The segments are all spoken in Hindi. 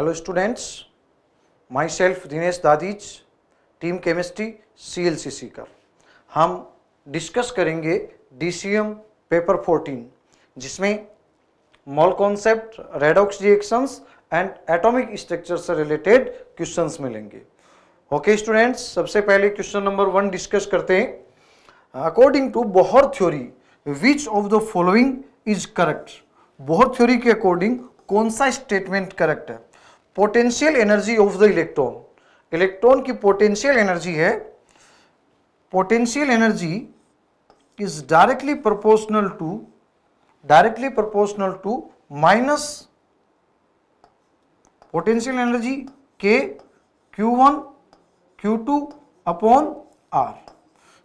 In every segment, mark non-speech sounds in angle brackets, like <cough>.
Hello students myself Dinesh दादीज team chemistry C L C C का हम डिस्कस करेंगे D C M paper fourteen जिसमें mole concept redox reactions and atomic structure से रिलेटेड क्वेश्चन मिलेंगे ओके स्टूडेंट्स सबसे पहले क्वेश्चन नंबर वन डिस्कस करते हैं according to Bohr theory which of the following is correct Bohr theory के अकॉर्डिंग कौन सा स्टेटमेंट करेक्ट है potential energy of the electron electron की पोटेंशियल एनर्जी है potential energy is directly proportional to directly proportional to minus potential energy K Q1 Q2 upon R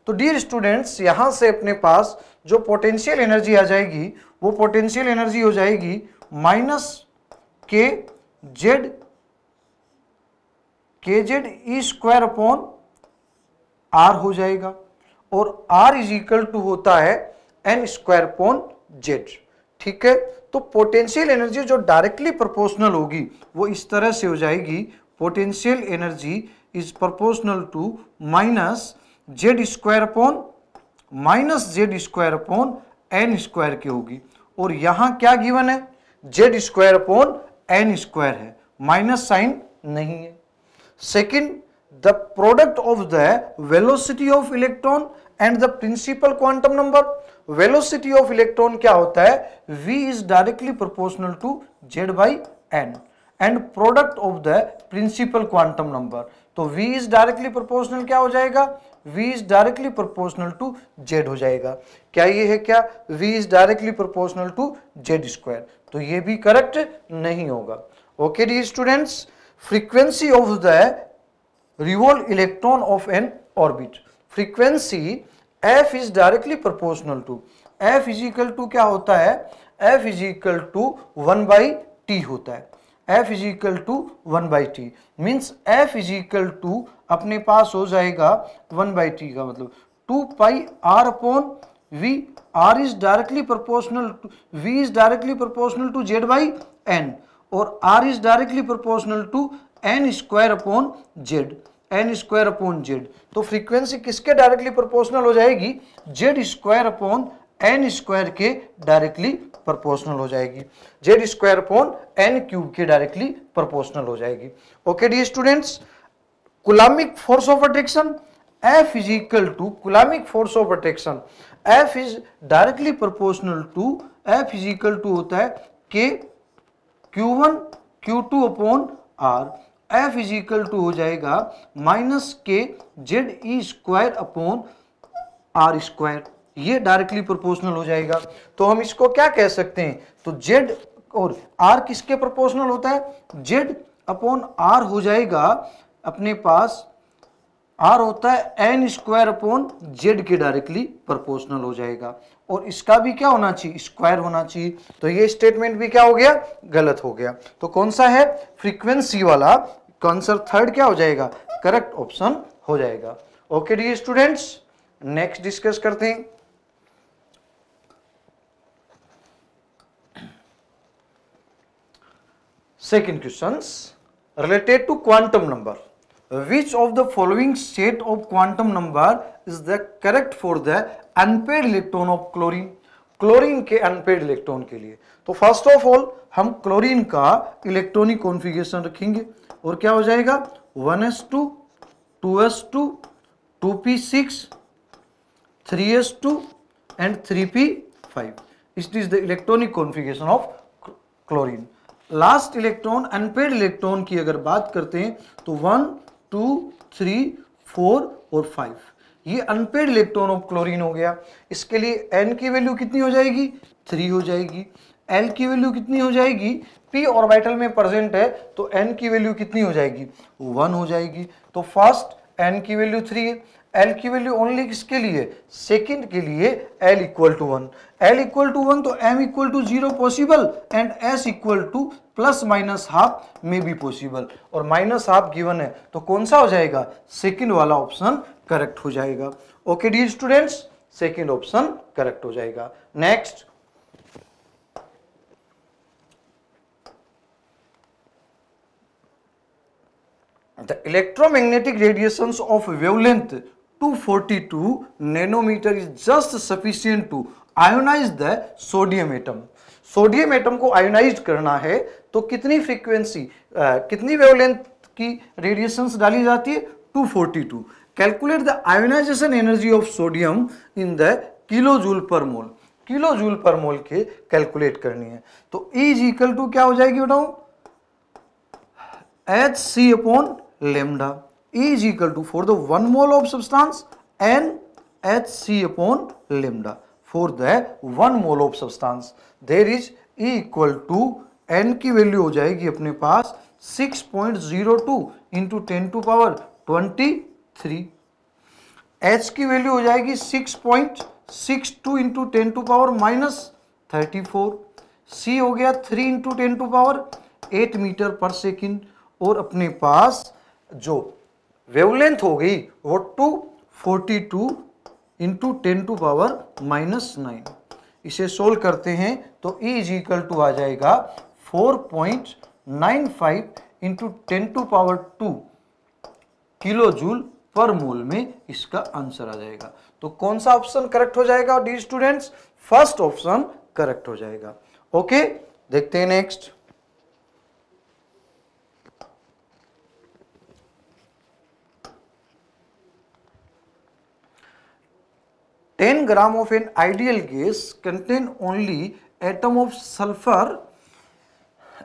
तो डियर स्टूडेंट्स यहां से अपने पास जो पोटेंशियल एनर्जी आ जाएगी वो पोटेंशियल एनर्जी हो जाएगी minus K Z K Z ई स्क्वायर अपॉन आर हो जाएगा और आर इज इक्वल टू होता है एन स्क्वायर अपॉन जेड ठीक है तो पोटेंशियल एनर्जी जो डायरेक्टली प्रोपोर्शनल होगी वो इस तरह से हो जाएगी potential energy is proportional to minus Z square upon minus Z square upon N square की होगी और यहां क्या गिवन है Z square upon N square है माइनस साइन नहीं है second the product of the velocity of electron and the principal quantum number velocity of electron क्या होता है v is directly proportional to z by N and product of the principal quantum number तो v इज डायरेक्टली प्रोपोर्शनल क्या हो जाएगा v is directly proportional to z हो जाएगा क्या ये है क्या v is directly proportional to z square तो ये भी करेक्ट नहीं होगा okay dear students frequency of the revolve electron of N orbit frequency f is directly proportional to f is equal to क्या होता है f is equal to one by T होता है f is equal to one by T means f is equal to अपने पास हो जाएगा वन बाई टी का मतलब two pi R upon V are is directly proportional V is directly proportional to Z by N और R is directly proportional to N square upon Z N square upon Z तो फ्रीक्वेंसी किसके डायरेक्टली प्रोपोर्शनल हो जाएगी Z square upon N square के डायरेक्टली प्रोपोर्शनल हो जाएगी Z square upon N cube के डायरेक्टली प्रोपोर्शनल हो जाएगी okay dear students Coulombic force of attraction F is equal to Coulombic force of attraction F is directly proportional to F is equal to होता है K Q one Q two upon R F is equal to हो जाएगा माइनस के जेड ई स्क्वायर अपॉन आर स्क्वायर ये डायरेक्टली प्रोपोर्शनल हो जाएगा तो हम इसको क्या कह सकते हैं तो जेड और आर किसके प्रोपोर्शनल होता है जेड अपॉन आर हो जाएगा अपने पास आर होता है एन स्क्वायर अपॉन जेड के डायरेक्टली प्रोपोर्शनल हो जाएगा और इसका भी क्या होना चाहिए स्क्वायर होना चाहिए तो ये स्टेटमेंट भी क्या हो गया गलत हो गया तो कौन सा है फ्रीक्वेंसी वाला आंसर थर्ड क्या हो जाएगा करेक्ट ऑप्शन हो जाएगा okay dear students next discuss करते हैं second question related to quantum number which of the following set of quantum number is the correct for the unpaired electron of chlorine chlorine के अनपेड इलेक्ट्रॉन के लिए तो फर्स्ट ऑफ ऑल हम क्लोरीन का इलेक्ट्रॉनिक कॉन्फ़िगरेशन रखेंगे और क्या हो जाएगा 1s2 2s2 2p6 3s2 and 3p5 it is the electronic configuration of chlorine last electron unpaired electron की अगर बात करते हैं तो वन टू थ्री फोर और फाइव ये अनपेड इलेक्ट्रॉन ऑफ क्लोरीन हो गया इसके लिए एन की वैल्यू कितनी हो जाएगी थ्री हो जाएगी एल की वैल्यू कितनी हो जाएगी पी ऑर्बिटल में प्रेजेंट है तो एन की वैल्यू कितनी हो जाएगी वन हो जाएगी तो फर्स्ट एन की वैल्यू थ्री है एल की वैल्यू ओनली किसके लिए सेकंड के लिए L equal to one L equal to one तो M equal to zero possible and S equal to plus minus half में बी पॉसिबल और माइनस हाफ गिवन है तो कौन सा हो जाएगा सेकंड वाला ऑप्शन करेक्ट हो जाएगा okay dear students second option correct हो जाएगा next the electromagnetic radiations of wavelength 242 nanometer is just sufficient to ionize the sodium atom sodium atom को आयोनाइज करना है तो कितनी फ्रीक्वेंसी कितनी वेवलेंथ की रेडिएशंस डाली जाती है 242 calculate the ionization energy of sodium in the kilo joule per mole kilo joule per मोल के कैलकुलेट करनी है तो इज इक्वल टू क्या हो जाएगी बताओ H C upon lambda E is equal to for the one mole of substance N HC upon lambda. For the one mole of substance there is E equal to N की वैल्यू हो जाएगी अपने पास 6.02 point zero two into ten to power twenty three H की वैल्यू हो जाएगी 6.62 point six two into ten to power minus thirty four C हो गया three into ten to power eight metre per second और अपने पास जो वेवलेंथ हो गई वो two forty two into ten to power minus nine इसे सोल्व करते हैं तो ई इज इक्वल टू आ जाएगा four point nine five into ten to power two kilo joule per mole में इसका आंसर आ जाएगा तो कौन सा ऑप्शन करेक्ट हो जाएगा dear students first option correct हो जाएगा ओके देखते हैं next 10 gram of an ideal gas contain only atom of sulfur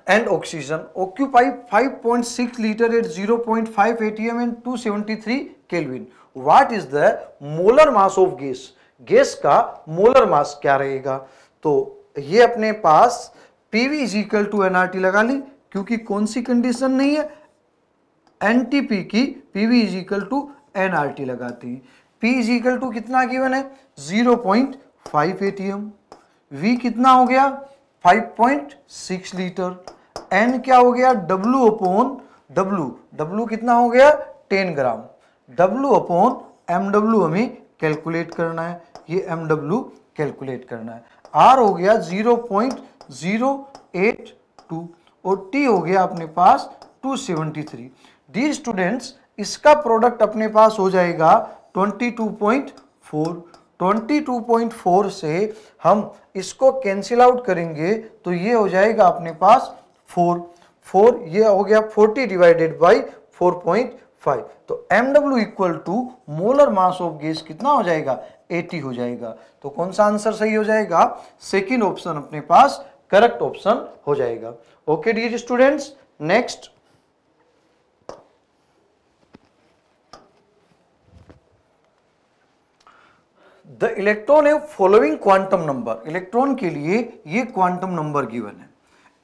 and oxygen occupy 5.6 liter at 0.5 atm and 273 kelvin what is the molar mass of gas gas का मोलर मास क्या रहेगा तो ये अपने पास PV is equal to NRT लगा ली क्योंकि कौन सी कंडीशन नहीं है एनटीपी की PV is equal to NRT लगाती है P इज इक्वल टू कितना गिवन है 0.5 पॉइंट V कितना हो गया 5.6 लीटर N क्या हो गया W अपोन W W कितना हो गया 10 ग्राम W अपोन MW हमें कैलकुलेट करना है ये MW कैलकुलेट करना है R हो गया 0.082 और T हो गया अपने पास 273 डी स्टूडेंट्स इसका प्रोडक्ट अपने पास हो जाएगा 22.4 22.4 से हम इसको कैंसिल आउट करेंगे तो ये हो जाएगा अपने पास 4 4 ये हो गया 40 डिवाइडेड बाई 4.5 तो M W equal to molar mass of gas कितना हो जाएगा 80 हो जाएगा तो कौन सा आंसर सही हो जाएगा सेकेंड ऑप्शन अपने पास करेक्ट ऑप्शन हो जाएगा okay dear students next the electron है फॉलोइंग क्वांटम नंबर इलेक्ट्रॉन के लिए ये क्वांटम नंबर गिवन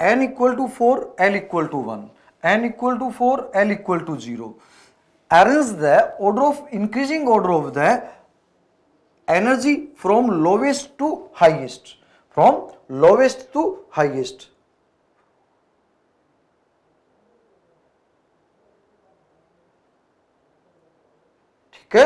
है N equal to four L equal to one N equal to four L equal to zero arrange the order of increasing order of the energy from lowest to highest from lowest to highest ठीक है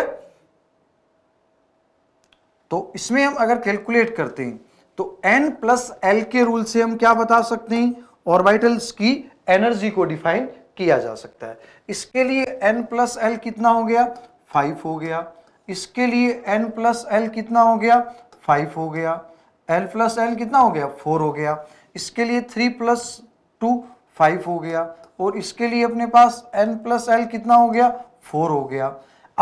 तो इसमें हम अगर कैलकुलेट करते हैं तो एन प्लस एल के रूल से हम क्या बता सकते हैं ऑर्बिटल्स की एनर्जी को डिफाइन किया जा सकता है इसके लिए एन प्लस एल कितना हो गया फाइव हो गया इसके लिए एन प्लस एल कितना हो गया फाइव हो गया एल प्लस एल कितना हो गया फोर हो गया इसके लिए थ्री प्लस टू फाइव हो गया और इसके लिए अपने पास एन प्लस एल कितना हो गया फोर हो गया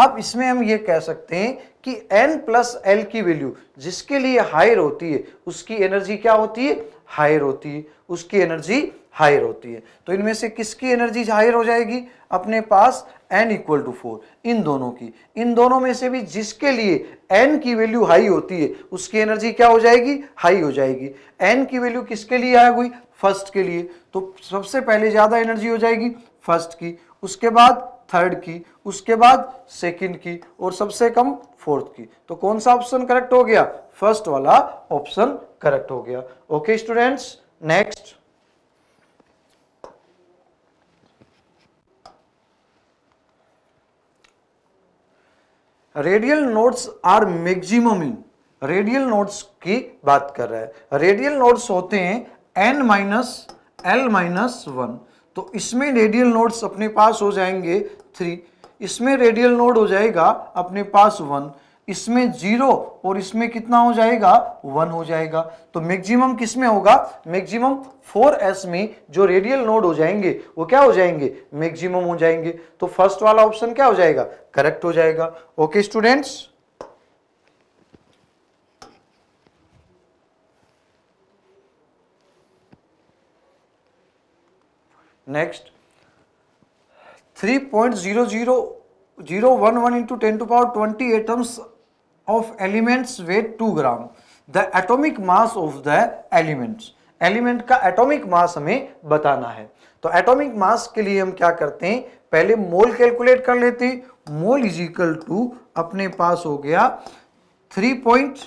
अब इसमें हम ये कह सकते हैं कि n प्लस एल की वैल्यू जिसके लिए हायर होती है उसकी एनर्जी क्या होती है हायर होती है उसकी एनर्जी हायर होती है तो इनमें से किसकी एनर्जी हायर हो जाएगी अपने पास n इक्वल टू फोर इन दोनों की इन दोनों में से भी जिसके लिए n की वैल्यू हाई होती है उसकी एनर्जी क्या हो जाएगी हाई हो जाएगी n की वैल्यू किसके लिए हाई हुई फर्स्ट के लिए तो सबसे पहले ज़्यादा एनर्जी हो जाएगी फर्स्ट की उसके बाद थर्ड की उसके बाद सेकंड की और सबसे कम फोर्थ की तो कौन सा ऑप्शन करेक्ट हो गया फर्स्ट वाला ऑप्शन करेक्ट हो गया okay students next radial nodes are maximum in radial nodes की बात कर रहा है रेडियल नोट्स होते हैं N minus L minus one तो इसमें रेडियल नोट्स अपने पास हो जाएंगे थ्री इसमें रेडियल नोड हो जाएगा अपने पास वन इसमें जीरो और इसमें कितना हो जाएगा वन हो जाएगा तो मैक्सिमम किस में होगा मैक्सिमम एस में जो रेडियल नोड हो जाएंगे वो क्या हो जाएंगे मैक्सिमम हो जाएंगे तो फर्स्ट वाला ऑप्शन क्या हो जाएगा करेक्ट हो जाएगा okay students next three point zero zero zero one one into ten to power twenty atoms of elements weight two gram the atomic mass of the elements element का एटॉमिक मास हमें बताना है तो एटॉमिक मास के लिए हम क्या करते हैं पहले मोल कैलकुलेट कर लेते हैं मोल इज इक्वल टू अपने पास हो गया three point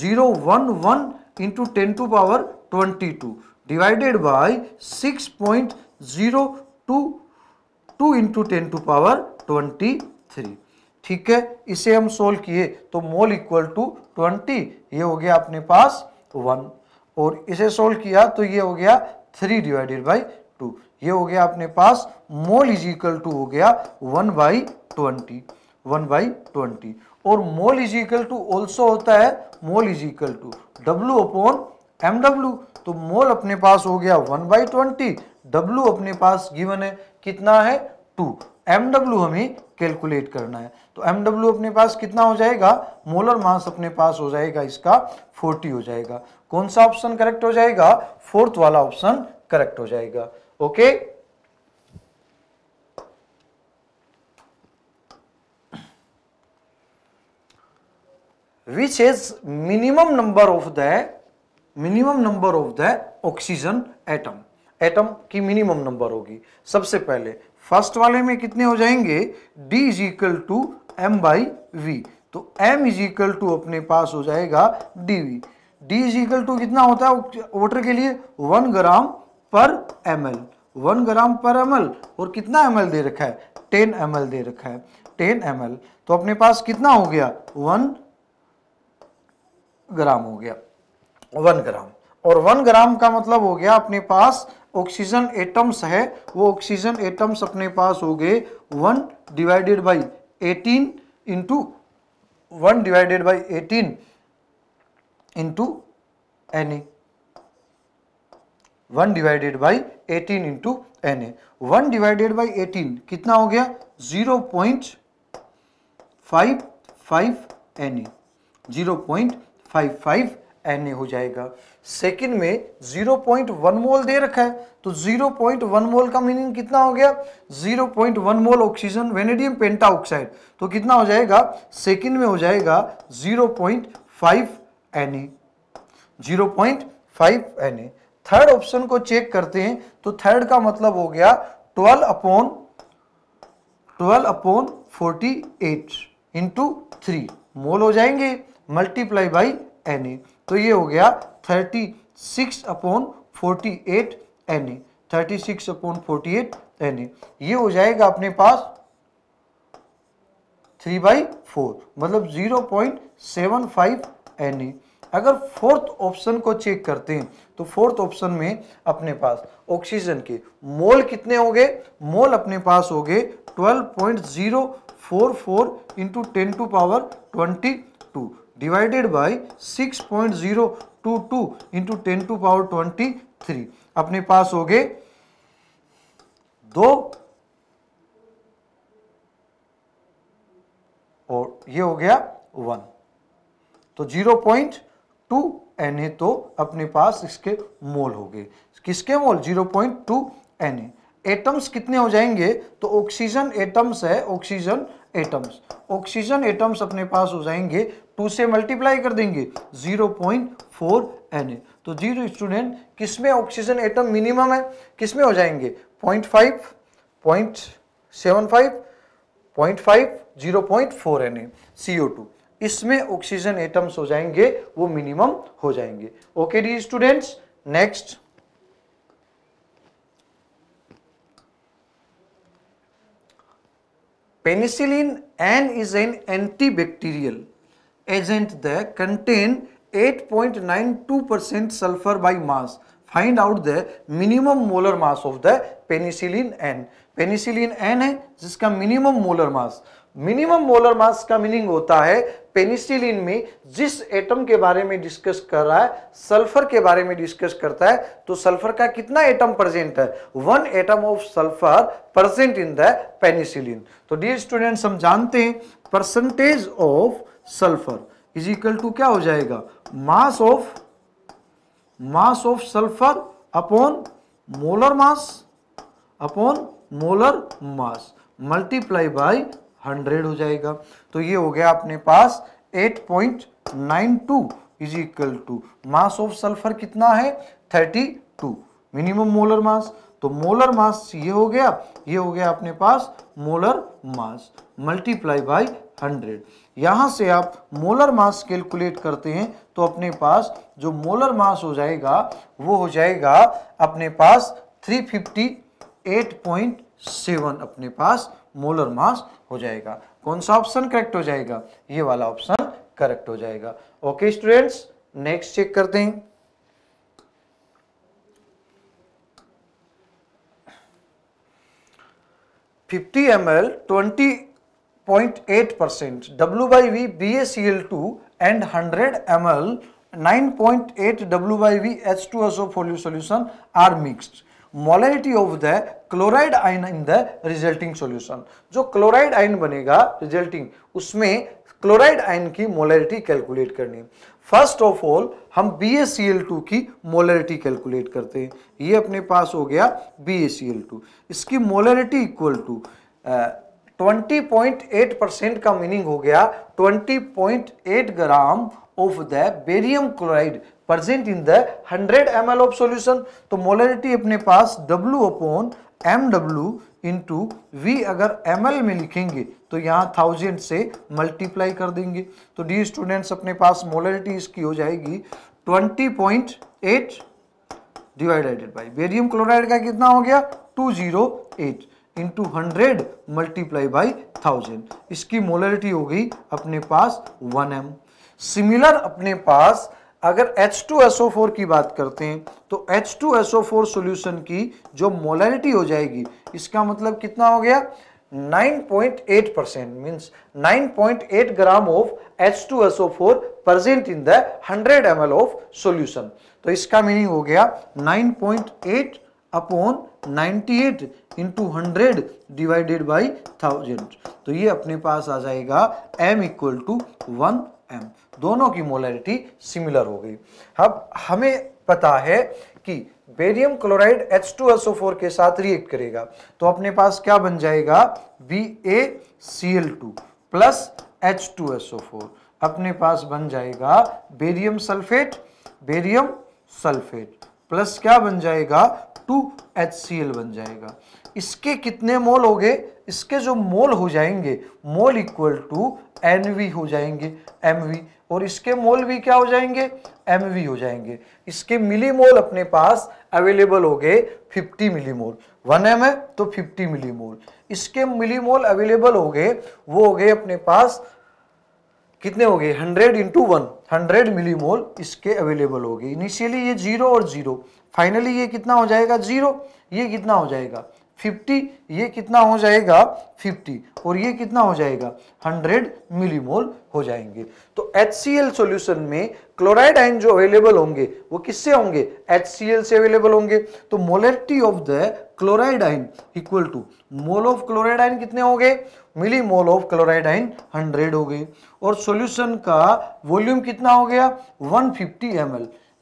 zero one one into ten to power twenty two divided by six point zero two two into ten to power twenty three ठीक है इसे हम सोल्व किए तो मोल इक्वल टू ट्वेंटी ये हो गया अपने पास वन और इसे सोल्व किया तो ये हो गया थ्री डिवाइडेड बाई टू ये हो गया अपने पास मोल इज इक्वल टू हो गया one by twenty one by twenty और mole is equal to also होता है mole is equal to W upon M W तो मोल अपने पास हो गया वन बाई ट्वेंटी डब्ल्यू अपने पास गिवन है कितना है टू एम डब्ल्यू हमें कैलकुलेट करना है तो एम डब्ल्यू अपने पास कितना हो जाएगा मोलर मास अपने पास हो जाएगा इसका फोर्टी हो जाएगा कौन सा ऑप्शन करेक्ट हो जाएगा फोर्थ वाला ऑप्शन करेक्ट हो जाएगा okay which is minimum number of the minimum number of the oxygen atom atom की मिनिमम नंबर होगी सबसे पहले फर्स्ट वाले में कितने हो जाएंगे d is equal to M by V तो m इज इक्वल टू अपने पास हो जाएगा D V D is equal to कितना होता है वोटर के लिए one gram per M L one gram per M L और कितना एम एल दे रखा है टेन एम एल दे रखा है टेन एम एल तो अपने पास कितना हो गया वन ग्राम हो गया वन ग्राम और वन ग्राम का मतलब हो गया अपने पास ऑक्सीजन एटम्स है वो ऑक्सीजन एटम्स अपने पास हो गए one divided by eighteen into one divided by eighteen into N one divided by eighteen into N A one divided by eighteen कितना हो गया zero point five five N A zero point five five N हो जाएगा सेकंड में जीरो पॉइंट वन मोल दे रखा है तो जीरो पॉइंट वन मोल का मीनिंग कितना हो गया zero point one mole oxygen vanadium penta oxide तो कितना हो जाएगा सेकंड में हो जाएगा zero zero point five N A point five N A third option को चेक करते हैं तो थर्ड का मतलब हो गया twelve upon twelve upon forty eight into three mole हो जाएंगे मल्टीप्लाई बाई एन ए तो ये हो गया thirty six upon forty eight N A thirty six upon forty eight N A ये हो जाएगा अपने पास थ्री बाई फोर मतलब zero point seven five N A अगर फोर्थ ऑप्शन को चेक करते हैं तो फोर्थ ऑप्शन में अपने पास ऑक्सीजन के मोल कितने हो गए मोल अपने पास हो गए point zero four four into ten to power twenty divided by six point zero two two into ten to power twenty three अपने पास हो गए दो और ये हो गया वन तो zero point two N A तो अपने पास इसके मोल हो गए किसके mole zero point two N A atoms कितने हो जाएंगे तो ऑक्सीजन एटम्स है ऑक्सीजन एटम्स ऑक्सीजन एटम्स अपने पास हो जाएंगे टू से मल्टीप्लाई कर देंगे zero point four N A तो जीरो स्टूडेंट किसमें ऑक्सीजन एटम मिनिमम है किसमें हो जाएंगे point five point seven five point five zero point four N A C O two इसमें ऑक्सीजन एटम्स हो जाएंगे वो मिनिमम हो जाएंगे okay dear students next penicillin N is an antibacterial agent there contain 8.92 percent sulfur by mass find out the minimum molar mass of the penicillin n penicillin N है जिसका minimum molar mass minimum molar mass का मीनिंग होता है पेनिसिलिन में जिस एटम के बारे में डिस्कस कर रहा है सल्फर के बारे में डिस्कस करता है तो सल्फर का कितना एटम प्रेजेंट है one atom of sulphur present in the penicillin तो डी स्टूडेंट्स हम जानते हैं percentage of sulphur is equal to क्या हो जाएगा mass of mass of sulphur upon molar mass upon molar mass multiply by 100 हो जाएगा तो ये हो गया अपने पास 8.92 is equal to mass of sulphur कितना है 32 मिनिमम मोलर मास तो मोलर मास ये हो गया ये हो गया अपने पास मोलर मास मल्टीप्लाई बाय 100 यहाँ से आप मोलर मास कैलकुलेट करते हैं तो अपने पास जो मोलर मास हो जाएगा वो हो जाएगा अपने पास 358.7 अपने पास मोलर मास हो जाएगा कौन सा ऑप्शन करेक्ट हो जाएगा ये वाला ऑप्शन करेक्ट हो जाएगा ओके स्टूडेंट्स नेक्स्ट चेक करते हैं fifty M L twenty 0.8 percent, W by V BaCl2 and 100 ml 9.8 W by V H2SO4 solution are mixed. Molarity of the chloride ion in the resulting solution जो क्लोराइड आयन बनेगा रिजल्टिंग उसमें क्लोराइड आयन की मोलरिटी कैलकुलेट करनी फर्स्ट ऑफ ऑल हम बी सी एल टू की मोलरिटी कैलकुलेट करते हैं ये अपने पास हो गया बी सी एल टू इसकी मोलरिटी इक्वल टू 20.8 परसेंट का मीनिंग हो गया 20.8 gram of the barium chloride present in the 100 M of solution तो मोलरिटी अपने पास W upon M W into V अगर एम में लिखेंगे तो यहाँ थाउजेंड से मल्टीप्लाई कर देंगे तो डी स्टूडेंट्स अपने पास मोलरिटी इसकी हो जाएगी 20.8 डिवाइडेड बाई बेरियम क्लोराइड का कितना हो गया 208 into hundred multiply by thousand इसकी मोलरिटी होगी अपने पास वन एम सिमिलर अपने पास अगर H2SO4 की बात करते हैं तो H2SO4 सॉल्यूशन की जो मोलरिटी हो जाएगी इसका मतलब कितना हो गया 9.8 percent means 9.8 gram of H2SO4 present in the 100 ml of solution तो इसका मीनिंग हो गया 9.8 upon 98 eight into hundred divided by thousand तो ये अपने पास आ जाएगा m equal to one M दोनों की मोलरिटी सिमिलर हो गई अब हमें पता है कि बेरियम क्लोराइड H2SO4 के साथ रिएक्ट करेगा तो अपने पास क्या बन जाएगा BaCl2 प्लस H2SO4 अपने पास बन जाएगा barium sulphate barium sulphate plus क्या बन जाएगा टू एच सी एल बन जाएगा इसके कितने मोल हो गए इसके जो मोल हो जाएंगे mole equal to N V हो जाएंगे एम वी और इसके मोल भी क्या हो जाएंगे एम वी हो जाएंगे इसके मिली मोल अपने पास अवेलेबल हो गए 50 मिली मोल वन एम है तो 50 मिली मोल इसके मिली मोल अवेलेबल हो गए वो हो गए अपने पास कितने हो गए 100 into one hundred milli mole इसके अवेलेबल हो गए इनिशियली ये जीरो और जीरो फाइनली ये कितना हो जाएगा जीरो ये कितना हो जाएगा 50 ये कितना हो जाएगा 50 और ये कितना हो जाएगा 100 मिलीमोल हो जाएंगे तो एच सॉल्यूशन में क्लोराइड आयन जो अवेलेबल होंगे वो किससे होंगे एच से अवेलेबल होंगे तो molarity of the chloride ion equal to mole of chloride ion कितने हो गए milli mole of chloride ion 100 हो गए और सॉल्यूशन का वॉल्यूम कितना हो गया 150 फिफ्टी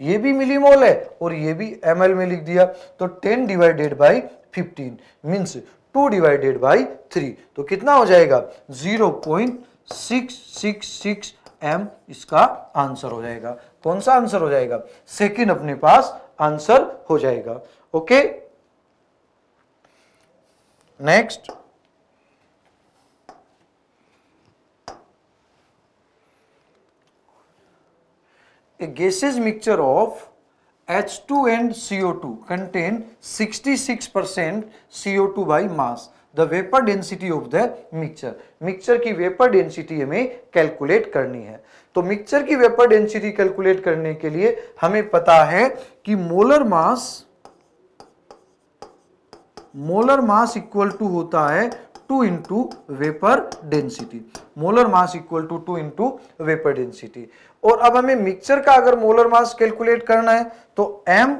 ये भी मिली मोल है और ये भी एम में लिख दिया तो ten divided by fifteen means two divided by three तो कितना हो जाएगा zero point six six six M इसका आंसर हो जाएगा कौन सा आंसर हो जाएगा सेकेंड अपने पास आंसर हो जाएगा okay next a gaseous mixture of H2 and CO2 contain 66% CO2 by mass. The vapor density of the mixture. Mixture की वेपर डेंसिटी हमें कैलकुलेट करनी है तो मिक्सचर की वेपर डेंसिटी कैलकुलेट करने के लिए हमें पता है कि molar mass molar mass equal to होता है two into vapour density molar mass equal to two into vapour density और अब हमें मिक्सचर का अगर मोलर मास कैलकुलेट करना है तो एम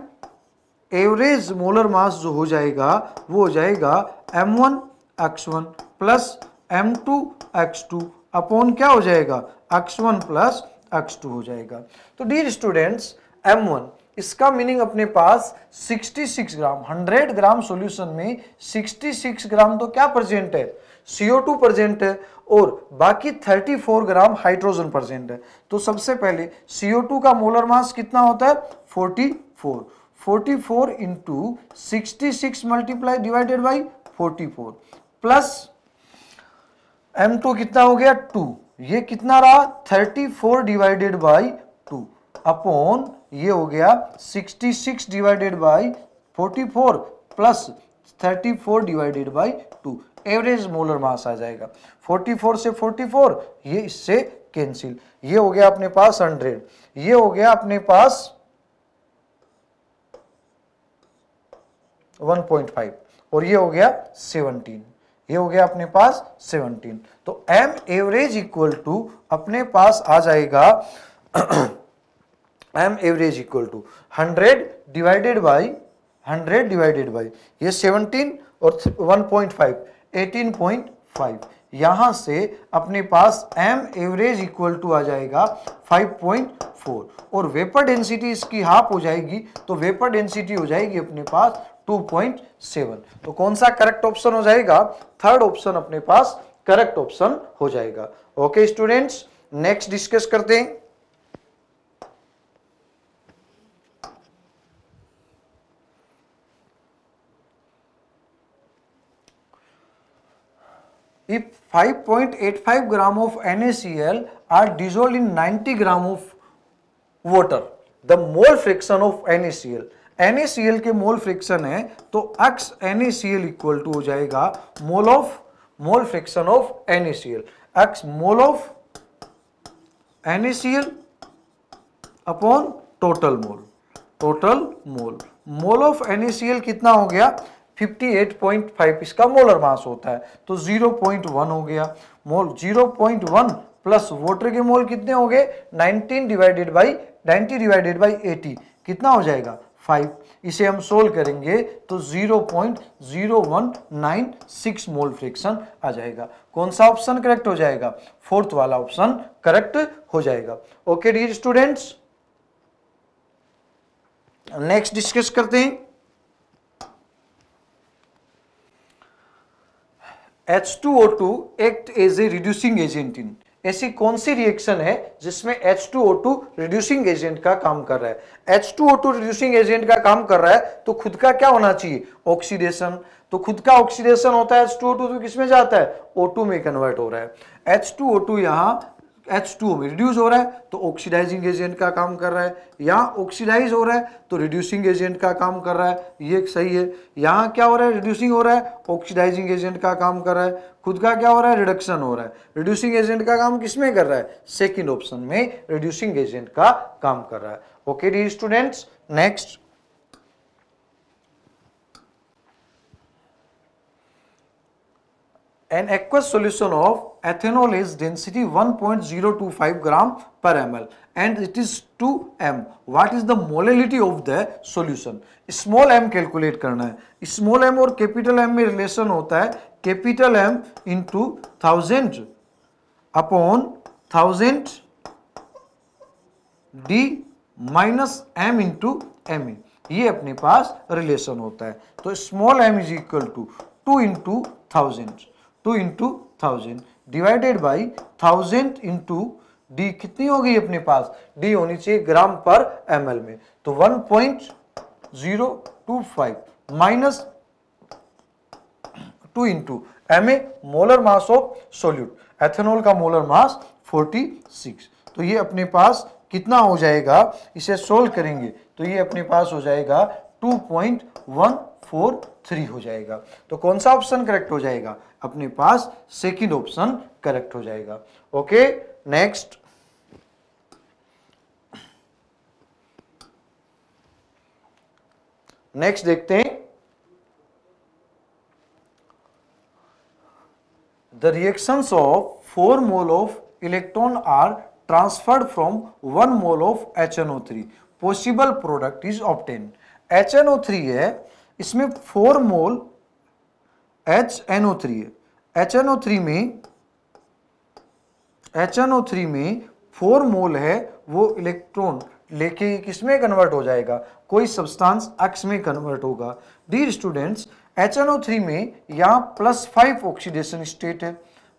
एवरेज मोलर मास जो हो जाएगा वो हो जाएगा M one X one plus M two X two upon क्या हो जाएगा X one plus X two हो जाएगा तो डियर स्टूडेंट्स एम वन इसका मीनिंग अपने पास 66 ग्राम 100 ग्राम सॉल्यूशन में 66 ग्राम तो क्या प्रेजेंट है CO2 प्रेजेंट है और बाकी 34 ग्राम हाइड्रोजन प्रेजेंट है तो सबसे पहले CO2 का मोलर मास कितना होता है 44 44 four into multiply divided by 44 plus M2 कितना हो गया 2 ये कितना रहा 34 डिवाइडेड बाई 2 अपॉन ये हो गया 66 divided by 44 plus 34 divided by 2 average molar mass आ जाएगा 44 से 44 ये इससे कैंसिल ये हो गया अपने पास 100 ये हो गया अपने पास 1.5 और ये हो गया 17 ये हो गया अपने पास 17 तो एम एवरेज इक्वल टू अपने पास आ जाएगा M average equal to 100 divided by 100 divided by ये 17 और 1.5 18.5 यहाँ से अपने पास एम एवरेज इक्वल टू आ जाएगा 5.4 और वेपर डेंसिटी इसकी हाफ हो जाएगी तो वेपर डेंसिटी हो जाएगी अपने पास 2.7 तो कौन सा करेक्ट ऑप्शन हो जाएगा थर्ड ऑप्शन अपने पास करेक्ट ऑप्शन हो जाएगा ओके स्टूडेंट्स नेक्स्ट डिस्कस करते हैं if 5.85 gram of NaCl are dissolved in 90 gram of water, the mole fraction of NaCl, NaCl के mole fraction है तो x NaCl equal to हो जाएगा mole of mole fraction of NaCl, x mole of NaCl upon total mole, total mole, mole of NaCl कितना हो गया 5.85 58.5 इसका मोलर मास होता है तो 0.1 हो गया मोल 0.1 प्लस वोटर के मोल कितने हो गए 19 डिवाइडेड बाई 90 डिवाइडेड बाई 80 कितना हो जाएगा 5 इसे हम सोल्व करेंगे तो 0.0196 मोल फ्रिक्शन आ जाएगा कौन सा ऑप्शन करेक्ट हो जाएगा फोर्थ वाला ऑप्शन करेक्ट हो जाएगा okay dear students next discuss करते हैं H2O2 act as a reducing agent in ऐसी कौन सी रिएक्शन है जिसमें H2O2 रिड्यूसिंग एजेंट का काम कर रहा है H2O2 रिड्यूसिंग एजेंट का काम कर रहा है तो खुद का क्या होना चाहिए ऑक्सीडेशन तो खुद का ऑक्सीडेशन होता है H2O2 तो किसमें जाता है O2 में कन्वर्ट हो रहा है H2O2 यहाँ एच टू में रिड्यूस हो रहा है तो ऑक्सीडाइजिंग एजेंट का काम कर रहा है यहाँ ऑक्सीडाइज हो रहा है तो रिड्यूसिंग एजेंट का काम कर रहा है ये सही है यहाँ क्या हो रहा है रिड्यूसिंग हो रहा है ऑक्सीडाइजिंग एजेंट का काम कर रहा है खुद का क्या हो रहा है रिडक्शन हो रहा है रिड्यूसिंग एजेंट का काम किसमें कर रहा है सेकेंड ऑप्शन में रिड्यूसिंग एजेंट का काम कर रहा है okay dear students next an aqueous solution of ethanol is density 1.025 gram per ml and it is 2 m. What is the molality of the solution? Small m calculate करना है Small m और capital M में relation होता है capital M into thousand upon thousand d minus m into m ये अपने पास रिलेशन होता है तो small m is equal to two into thousand two into thousand divided by thousand into D कितनी हो गई अपने पास डी होनी चाहिए ग्राम पर एम में तो one point zero two five minus two into M A molar mass of solute ethanol का मोलर मास 46 तो ये अपने पास कितना हो जाएगा इसे सोल्व करेंगे तो ये अपने पास हो जाएगा 2.1 फोर थ्री हो जाएगा तो कौन सा ऑप्शन करेक्ट हो जाएगा अपने पास सेकेंड ऑप्शन करेक्ट हो जाएगा ओके नेक्स्ट नेक्स्ट देखते हैं the reaction of four mole of electron are transferred from one mole of H N O three possible product is obtain H N O three है इसमें four mole H N O three है एच एन ओ थ्री में एच एन ओ थ्री में फोर मोल है वो इलेक्ट्रॉन लेके किस में कन्वर्ट हो जाएगा कोई सब्सटेंस एक्स में कन्वर्ट होगा dear students H N O three में यहाँ प्लस फाइव ऑक्सीडेशन स्टेट है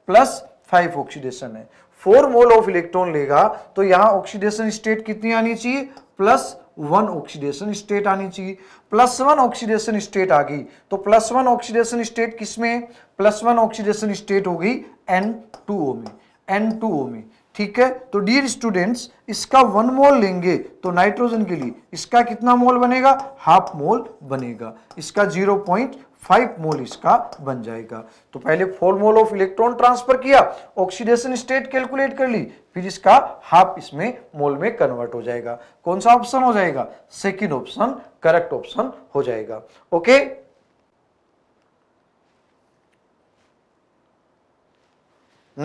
प्लस फाइव ऑक्सीडेशन है फोर मोल ऑफ इलेक्ट्रॉन लेगा तो यहाँ ऑक्सीडेशन स्टेट कितनी आनी चाहिए प्लस वन ऑक्सीडेशन स्टेट आनी चाहिए प्लस वन ऑक्सीडेशन स्टेट आ गई तो प्लस वन ऑक्सीडेशन स्टेट किसमें प्लस वन ऑक्सीडेशन स्टेट हो गई एन टू ओ में एन टू ओ में ठीक है तो डियर स्टूडेंट्स इसका वन मोल लेंगे तो नाइट्रोजन के लिए इसका कितना मोल बनेगा हाफ मोल बनेगा इसका जीरो पॉइंट फाइव मोल इसका बन जाएगा तो पहले four mole of electron transfer किया ऑक्सीडेशन स्टेट कैलकुलेट कर ली फिर इसका हाफ इसमें मोल में कन्वर्ट हो जाएगा कौन सा ऑप्शन हो जाएगा सेकेंड ऑप्शन करेक्ट ऑप्शन हो जाएगा okay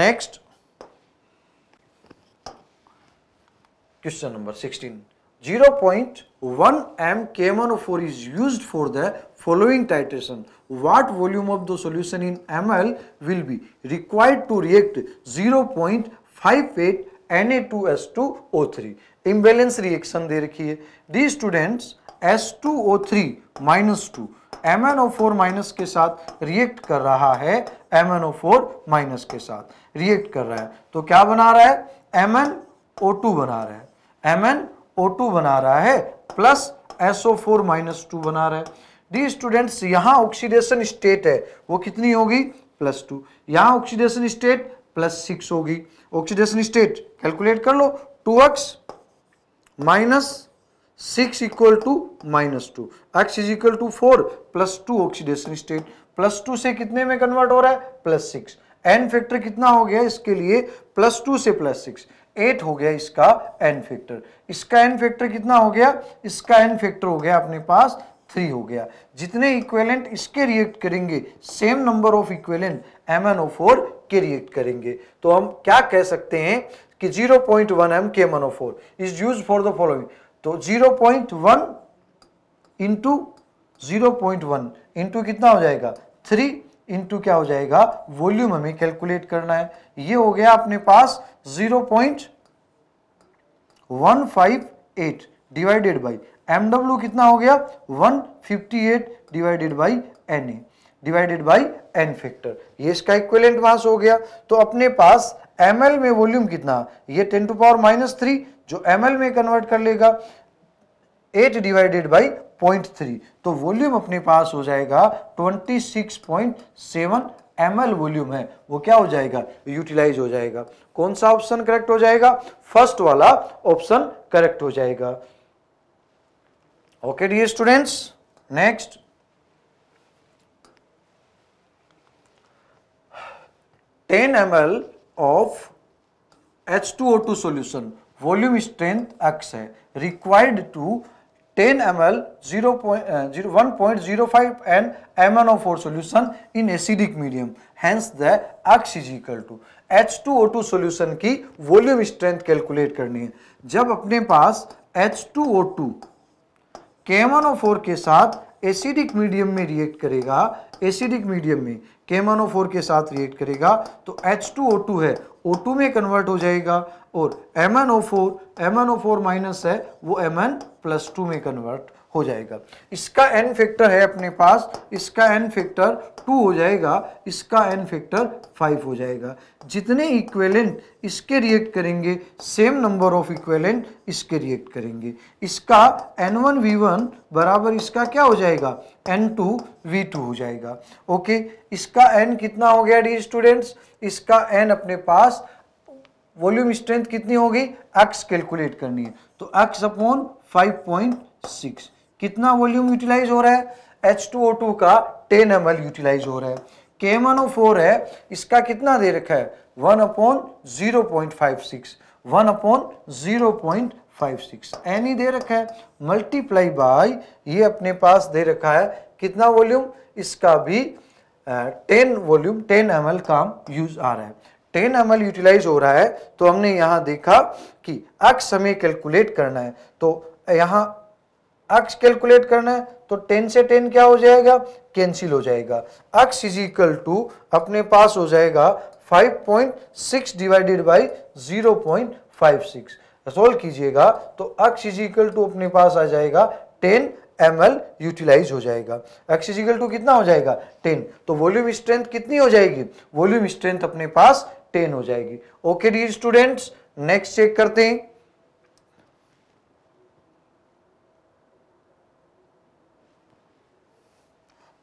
next question number 16 0.1 m k4 is use for the following titration, what volume of the solution in ml will be required to react 0.58 Na2S2O3. Imbalance reaction de rakhi hai these students S2O3 minus 2 MnO4 minus के साथ रिएक्ट कर रहा है MnO4 माइनस के साथ रिएक्ट कर रहा है तो क्या बना रहा है MnO2 बना रहा है MnO2 बना रहा है प्लस SO4 2 बना रहा है डी स्टूडेंट्स यहां ऑक्सीडेशन स्टेट है वो कितनी होगी प्लस टू यहां ऑक्सीडेशन स्टेट प्लस सिक्स होगी ऑक्सीडेशन स्टेट कैलकुलेट कर लो two X minus six equal to minus two X is equal to four plus two oxidation state plus two से कितने में कन्वर्ट हो रहा है प्लस सिक्स एन फैक्टर कितना हो गया इसके लिए प्लस टू से प्लस सिक्स एट हो गया इसका एन फैक्टर इसका एन फैक्टर कितना हो गया इसका एन फैक्टर हो गया अपने पास थ्री हो गया जितने इक्वेलेंट इसके रिएक्ट करेंगे same number of equivalent M N O four के रिएक्ट करेंगे तो हम क्या कह सकते हैं कि जीरो पॉइंट वन एम के M N O four is use for the following तो zero point one into zero point one into कितना हो जाएगा थ्री इंटू क्या हो जाएगा वॉल्यूम हमें कैलकुलेट करना है ये हो गया अपने पास zero point one five eight divided by M W कितना हो गया 158 divided by N A divided by N factor ये इसका इक्वेलेंट मास हो गया तो अपने पास एम में वॉल्यूम कितना ये ten to power minus three जो एम में कन्वर्ट कर लेगा eight divided by point three तो वॉल्यूम अपने पास हो जाएगा twenty six point seven M L volume है वो क्या हो जाएगा यूटिलाइज हो जाएगा कौन सा ऑप्शन करेक्ट हो जाएगा फर्स्ट वाला ऑप्शन करेक्ट हो जाएगा okay dear students next ten M L of H two O two solution volume strength X है required to ten M L zero one point zero five and M N O four solution in acidic medium hence the X is equal to H two O two solution की वॉल्यूम स्ट्रेंथ कैलकुलेट करनी है जब अपने पास एच टू ओ टू के oh के साथ एसिडिक मीडियम में रिएक्ट करेगा एसिडिक मीडियम में के oh के साथ रिएक्ट करेगा तो एच है ओ में कन्वर्ट हो जाएगा और MnO4 MnO4 माइनस है वो एम प्लस टू में कन्वर्ट हो जाएगा इसका एन फैक्टर है अपने पास इसका एन फैक्टर टू हो जाएगा इसका एन फैक्टर फाइव हो जाएगा जितने इक्वेलेंट इसके रिएक्ट करेंगे सेम नंबर ऑफ इक्वेलेंट इसके रिएक्ट करेंगे इसका एन वन वी वन बराबर इसका क्या हो जाएगा एन टू वी टू हो जाएगा ओके इसका एन कितना हो गया डी स्टूडेंट्स इसका एन अपने पास वॉल्यूम स्ट्रेंथ कितनी होगी एक्स कैलकुलेट करनी है तो X upon five point six कितना वॉल्यूम यूटिलाइज हो रहा है H2O2 का 10 एम यूटिलाइज हो रहा है फोर oh है इसका कितना दे रखा है one upon six one upon six एनी दे रखा है मल्टीप्लाई बाय ये अपने पास दे रखा है कितना वॉल्यूम इसका भी टेन वॉल्यूम टेन एम का यूज आ रहा है टेन एम यूटिलाइज हो रहा है तो हमने यहाँ देखा कि अक्स हमें कैलकुलेट करना है तो यहाँ अक्स कैलकुलेट करना है तो 10 से 10 क्या हो जाएगा कैंसिल हो जाएगा अक्स इज इक्वल टू अपने पास हो जाएगा 5.6 डिवाइडेड बाई 0.56 सोल्व कीजिएगा तो अक्स इज इक्वल टू अपने पास आ जाएगा 10 एम एल यूटिलाइज हो जाएगा एक्स इक्वल टू कितना हो जाएगा टेन तो वॉल्यूम स्ट्रेंथ कितनी हो जाएगी वॉल्यूम स्ट्रेंथ अपने पास टेन हो जाएगी okay dear students next check करते हैं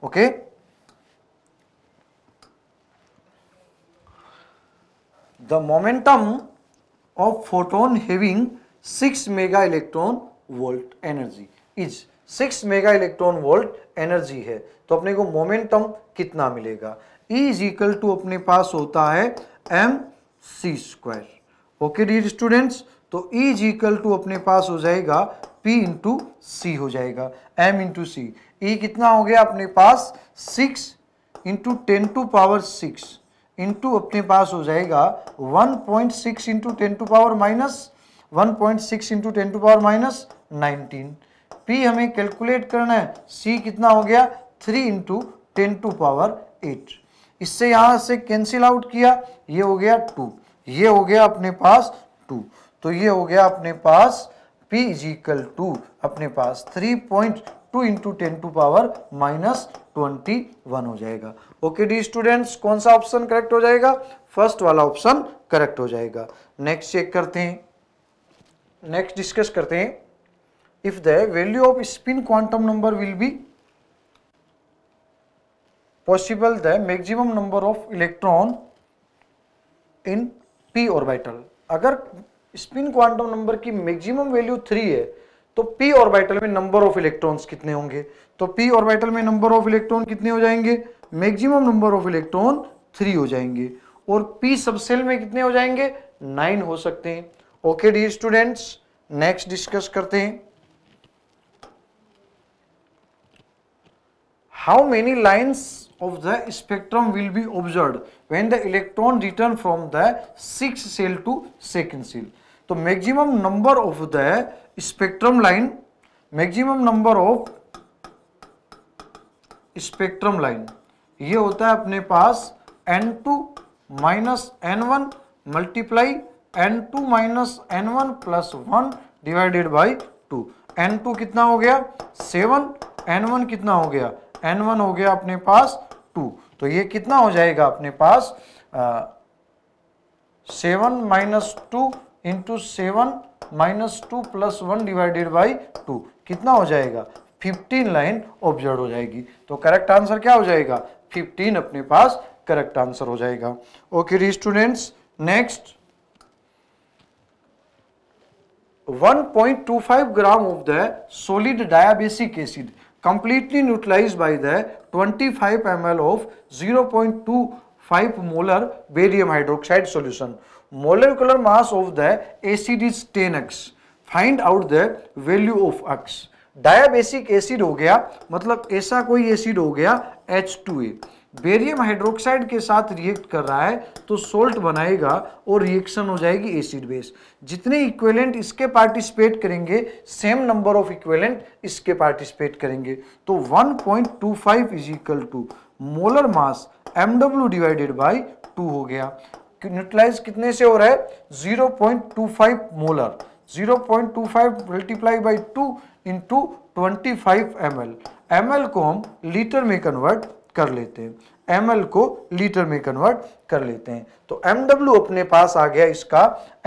okay the momentum of photon having six mega electron volt energy is six mega electron volt energy है तो अपने को मोमेंटम कितना मिलेगा E इज इक्वल टू अपने पास होता है M C square okay dear students तो E इज इक्वल टू अपने पास हो जाएगा P इंटू सी हो जाएगा M इंटू सी ई कितना हो गया अपने पास six into ten to power six into अपने पास हो जाएगा one point six into ten to power minus one point six into ten to power minus nineteen P हमें कैलकुलेट करना है सी कितना हो गया three into ten to power eight इससे यहाँ से कैंसिल आउट किया ये हो गया टू ये हो गया अपने पास टू तो ये हो गया अपने पास P इज इक्वल टू अपने पास 3.2 point two into ten to power minus twenty one हो जाएगा ओके डी स्टूडेंट्स कौन सा ऑप्शन करेक्ट हो जाएगा फर्स्ट वाला ऑप्शन करेक्ट हो जाएगा नेक्स्ट चेक करते हैं नेक्स्ट डिस्कस करते हैं if the value of spin quantum number will be possible the maximum number of electron in P orbital अगर स्पिन क्वांटम नंबर की मैक्सिमम वैल्यू थ्री है तो पी ऑर्बिटल में नंबर ऑफ इलेक्ट्रॉन्स कितने होंगे तो पी ऑर्बिटल में नंबर ऑफ इलेक्ट्रॉन कितने हो जाएंगे maximum number of electron three हो जाएंगे और पी सबसेल में कितने हो जाएंगे नाइन हो सकते हैं okay dear students next discuss करते हैं how many lines of the spectrum will be observed when the electron return from the six shell to second shell तो maximum number of the spectrum line maximum number of spectrum line ये होता है अपने पास N two minus N one multiply N two minus N one plus one divided by two N two कितना हो गया सेवन एन वन कितना हो गया एन वन हो गया अपने पास टू तो ये कितना हो जाएगा अपने पास seven minus two into seven minus two plus one divided by two कितना हो जाएगा 15 लाइन ऑब्जर्व हो जाएगी तो करेक्ट आंसर क्या हो जाएगा 15 अपने पास करेक्ट आंसर हो जाएगा okay dear students next 1.25 gram of the solid dibasic acid completely neutralize by the 25 ml of 0.25 molar barium hydroxide solution molecular mass of the acid is 10x. Find out the value of x. Dibasic acid हो गया मतलब ऐसा कोई एसिड हो गया H2A बेरियम हाइड्रोक्साइड के साथ रिएक्ट कर रहा है तो सोल्ट बनाएगा और रिएक्शन हो जाएगी एसिड बेस जितने इक्वेलेंट इसके पार्टिसिपेट करेंगे सेम नंबर ऑफ इक्वेलेंट इसके पार्टिसिपेट करेंगे तो 1.25 point two five is equal to molar mass M W divided by two हो गया न्यूट्रलाइज कितने से हो रहा है zero point two five molar zero point two five multiply by two in two twenty five को हम लीटर में कन्वर्ट कर लेते हैं एम को लीटर में कन्वर्ट कर लेते हैं तो एम अपने पास आ गया इसका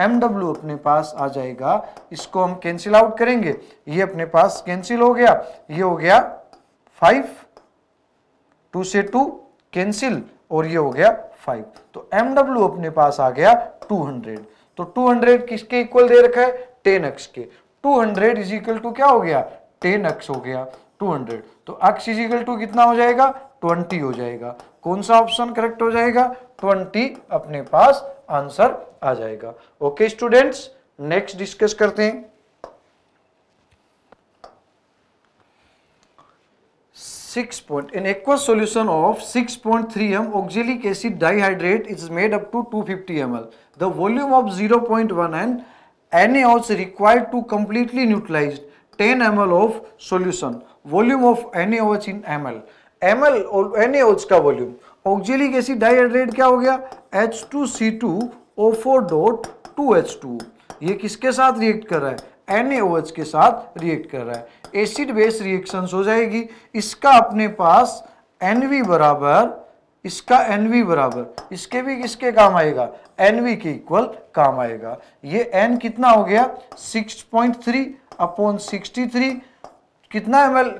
एम अपने पास आ जाएगा इसको हम कैंसिल आउट करेंगे ये अपने पास कैंसिल हो गया ये हो गया फाइव टू से टू कैंसिल और ये हो गया फाइव तो एम डब्ल्यू अपने पास आ गया टू हंड्रेड तो टू हंड्रेड किसके इक्वल दे रखा है टेन एक्स के two hundred is equal to क्या हो गया टेन एक्स हो गया टू हंड्रेड तो एक्स इज इक्वल टू कितना हो जाएगा ट्वेंटी हो जाएगा कौन सा ऑप्शन करेक्ट हो जाएगा ट्वेंटी अपने पास आंसर आ जाएगा ओके स्टूडेंट्स नेक्स्ट डिस्कस करते हैं 6 point an aqueous solution of 6.3 m oxalic acid dihydrate is made up to 250 ml the volume of 0.1 and NaOH required to completely neutralize 10 ml of solution volume of NaOH in ml ml और NaOH का वॉल्यूम ऑक्जेलिक एसिड डाइहाइड्रेट क्या हो गया H2C2O4 डॉट 2H2 ये किसके साथ रिएक्ट कर रहा है एन के साथ रिएक्ट कर रहा है एसिड बेस रिएक्शन हो जाएगी इसका अपने पास एन बराबर इसका एन बराबर इसके भी किसके काम आएगा एन के इक्वल काम आएगा ये एन कितना हो गया 6.3 पॉइंट थ्री अपॉन सिक्सटी कितना एम एल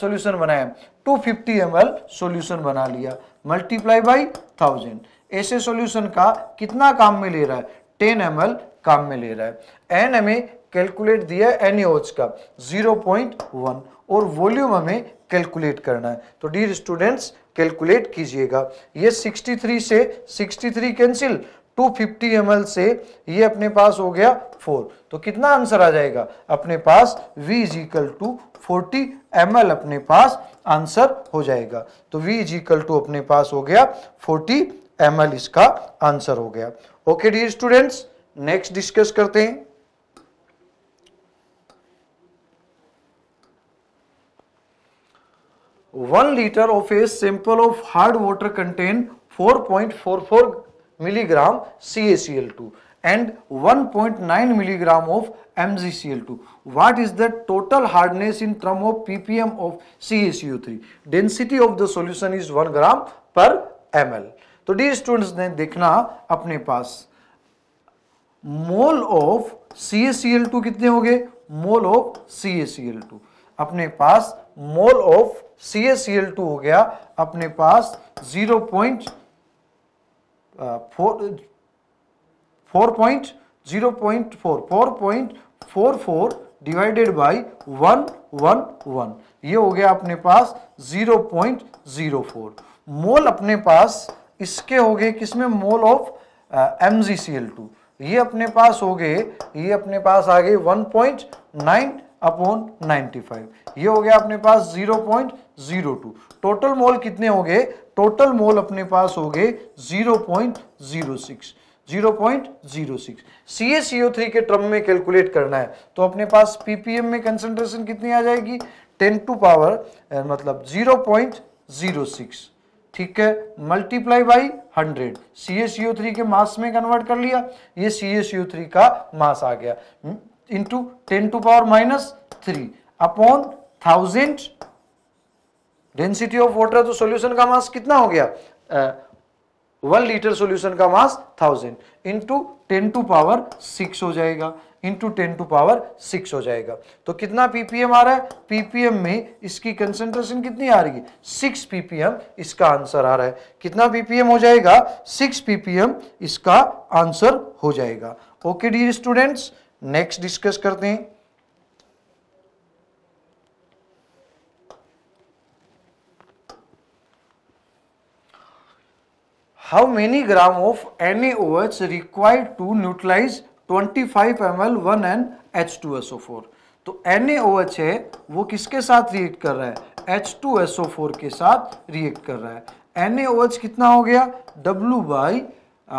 सोल्यूशन बनाया 250 फिफ्टी एम एल सोल्यूशन बना लिया मल्टीप्लाई बाई थाउजेंड ऐसे सॉल्यूशन का कितना काम में ले रहा है 10 एम काम में ले रहा है एन हमें कैलकुलेट दिया है एच का 0.1 और वॉल्यूम हमें कैलकुलेट करना है तो डी स्टूडेंट्स कैलकुलेट कीजिएगा ये 63 से 63 कैंसिल 250 एल से ये अपने पास हो गया 4 तो कितना आंसर आ जाएगा अपने पास V is equal to forty M अपने पास आंसर हो जाएगा तो V इज इक्वल टू अपने पास हो गया 40 एम इसका आंसर हो गया okay dear students next discuss करते हैं one litre of a simple of hard water contain 4.44 milligram CaCl2 and 1.9 milligram of MgCl2 what is the total hardness in term of ppm of CaCO3 density of the solution is 1 gram per ml तो डी स्टूडेंट्स ने देखना अपने पास मोल ऑफ CaCl2 कितने होंगे मोल ऑफ CaCl2 अपने पास mole of C S C L two हो गया अपने पास zero point four four point zero point four four point four four divided by one one one ये हो गया अपने पास zero point zero four mole अपने पास इसके हो गए किसमें mole of M G C L two ये अपने पास हो गए ये अपने पास आ गए वन पॉइंट नाइन अपॉन 95 ये हो गया अपने पास 0.02 टोटल मोल कितने हो गए टोटल मोल अपने पास हो गए 0.06 0.06 CaCO3 के ट्रम में कैलकुलेट करना है तो अपने पास ppm में कंसेंट्रेशन कितनी आ जाएगी 10 टू पावर मतलब 0.06 ठीक है मल्टीप्लाई बाई 100 CaCO3 के मास में कन्वर्ट कर लिया ये CaCO3 का मास आ गया hmm? Into ten to power minus three upon thousand density of water तो सॉल्यूशन का मास कितना हो गया वन लीटर सॉल्यूशन का mass thousand into ten to power six हो जाएगा into ten to power six हो जाएगा तो कितना पीपीएम आ रहा है पीपीएम में इसकी कंसेंट्रेशन कितनी आ रही है सिक्स पीपीएम इसका आंसर आ रहा है कितना पीपीएम हो जाएगा सिक्स पीपीएम इसका आंसर हो जाएगा okay dear students next discuss करते हैं how many gram of N H required to neutralise 25 M L one N H two S O four तो एन एच OH है वो किसके साथ रिएक्ट कर रहा है H two S O four के साथ रिएक्ट कर रहा है एन एच OH कितना हो गया W by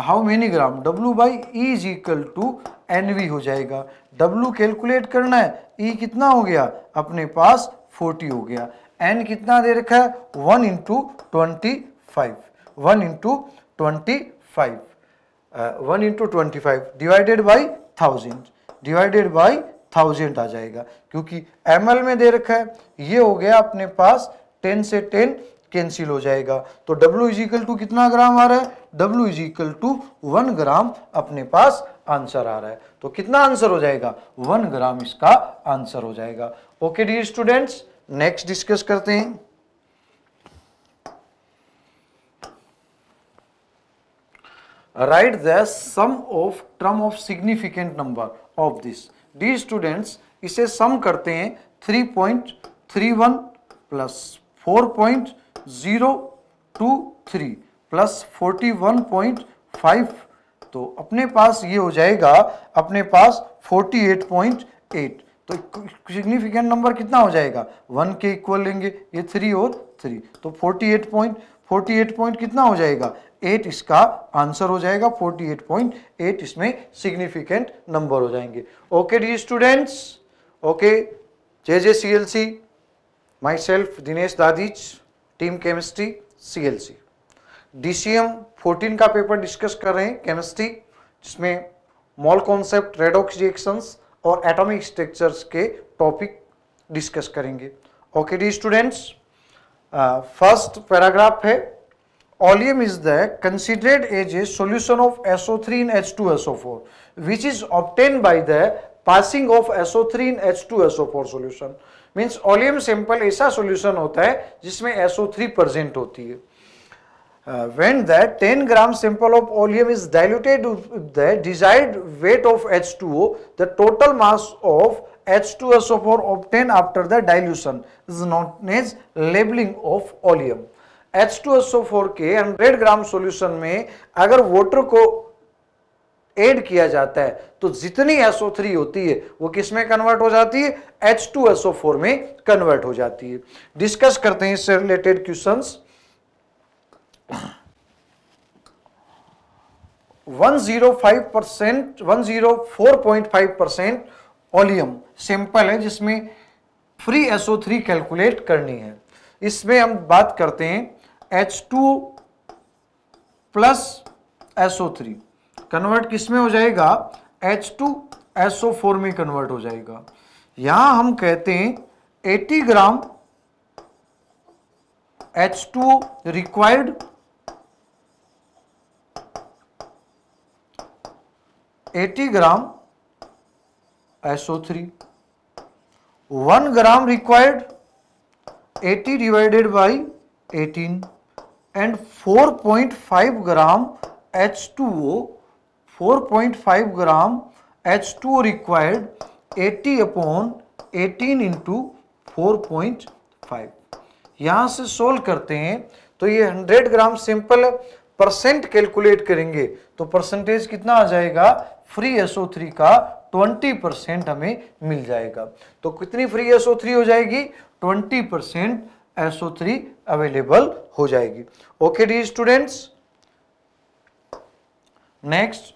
how many gram W by is equal to N V हो जाएगा डब्लू कैलकुलेट करना है ई e कितना हो गया अपने पास फोर्टी हो गया एन कितना दे रखा है one into twenty five one into twenty five one into twenty five divided by thousand divided by thousand आ जाएगा क्योंकि एम में दे रखा है ये हो गया अपने पास टेन से टेन कैंसिल हो जाएगा तो W इज इक्वल टू कितना ग्राम आ रहा है W is equal to one gram अपने पास आंसर आ रहा है तो कितना आंसर हो जाएगा वन ग्राम इसका आंसर हो जाएगा okay dear students next discuss करते हैं write the sum of term of significant number of this d students इसे सम करते हैं three three point one plus four point zero two three plus forty one point five तो अपने पास ये हो जाएगा अपने पास फोर्टी एट पॉइंट एट तो सिग्निफिकेंट नंबर कितना हो जाएगा वन के इक्वल लेंगे ये थ्री और थ्री तो forty eight point forty eight point कितना हो जाएगा एट इसका आंसर हो जाएगा फोर्टी एट पॉइंट एट इसमें सिग्निफिकेंट नंबर हो जाएंगे okay dear students okay J J C L C myself Dinesh दादीज टीम केमिस्ट्री सीएलसी डीसीएम 14 का पेपर डिस्कस कर रहे हैं केमिस्ट्री जिसमें मॉल कॉन्सेप्ट रेडॉक्स रिएक्शंस और एटॉमिक स्ट्रक्चर्स के टॉपिक डिस्कस करेंगे okay dear students first paragraph है oleum is the considered as a solution of three in H two four which SO3 in H2SO4 which is obtained by the passing of SO3 in four solution means oleum sample ऐसा सोल्यूशन होता है जिसमें SO3 प्रजेंट होती है when that ten gram sample of oleum is diluted the desired weight of H two O the total mass of H two S O H2SO4 obtained after the dilution is not is labelling of oleum H two S O four के हंड्रेड ग्राम सोल्यूशन में अगर वाटर को एड किया जाता है तो जितनी SO3 होती है वो किस में कन्वर्ट हो जाती है H2SO4 में कन्वर्ट हो जाती है डिस्कस करते हैं इससे related zero five percent one percent oleum sample है जिसमें फ्री एसओ थ्री कैलकुलेट करनी है इसमें हम बात करते हैं H two plus SO three convert किस में हो जाएगा एच टू एसओ फोर में कन्वर्ट हो जाएगा यहां हम कहते हैं 80 gram H two required 80 gram SO eighty divided gram eighteen 80 four point 18 gram 4.5 two H2O 4.5 gram H2O required 80 upon 18 into 4.5 यहाँ से सोल्व करते हैं तो ये 100 ग्राम सिंपल परसेंट कैलकुलेट करेंगे तो परसेंटेज कितना आ जाएगा फ्री SO3 का 20 परसेंट हमें मिल जाएगा तो कितनी फ्री SO3 हो जाएगी 20 परसेंट SO3 अवेलेबल हो जाएगी okay dear students next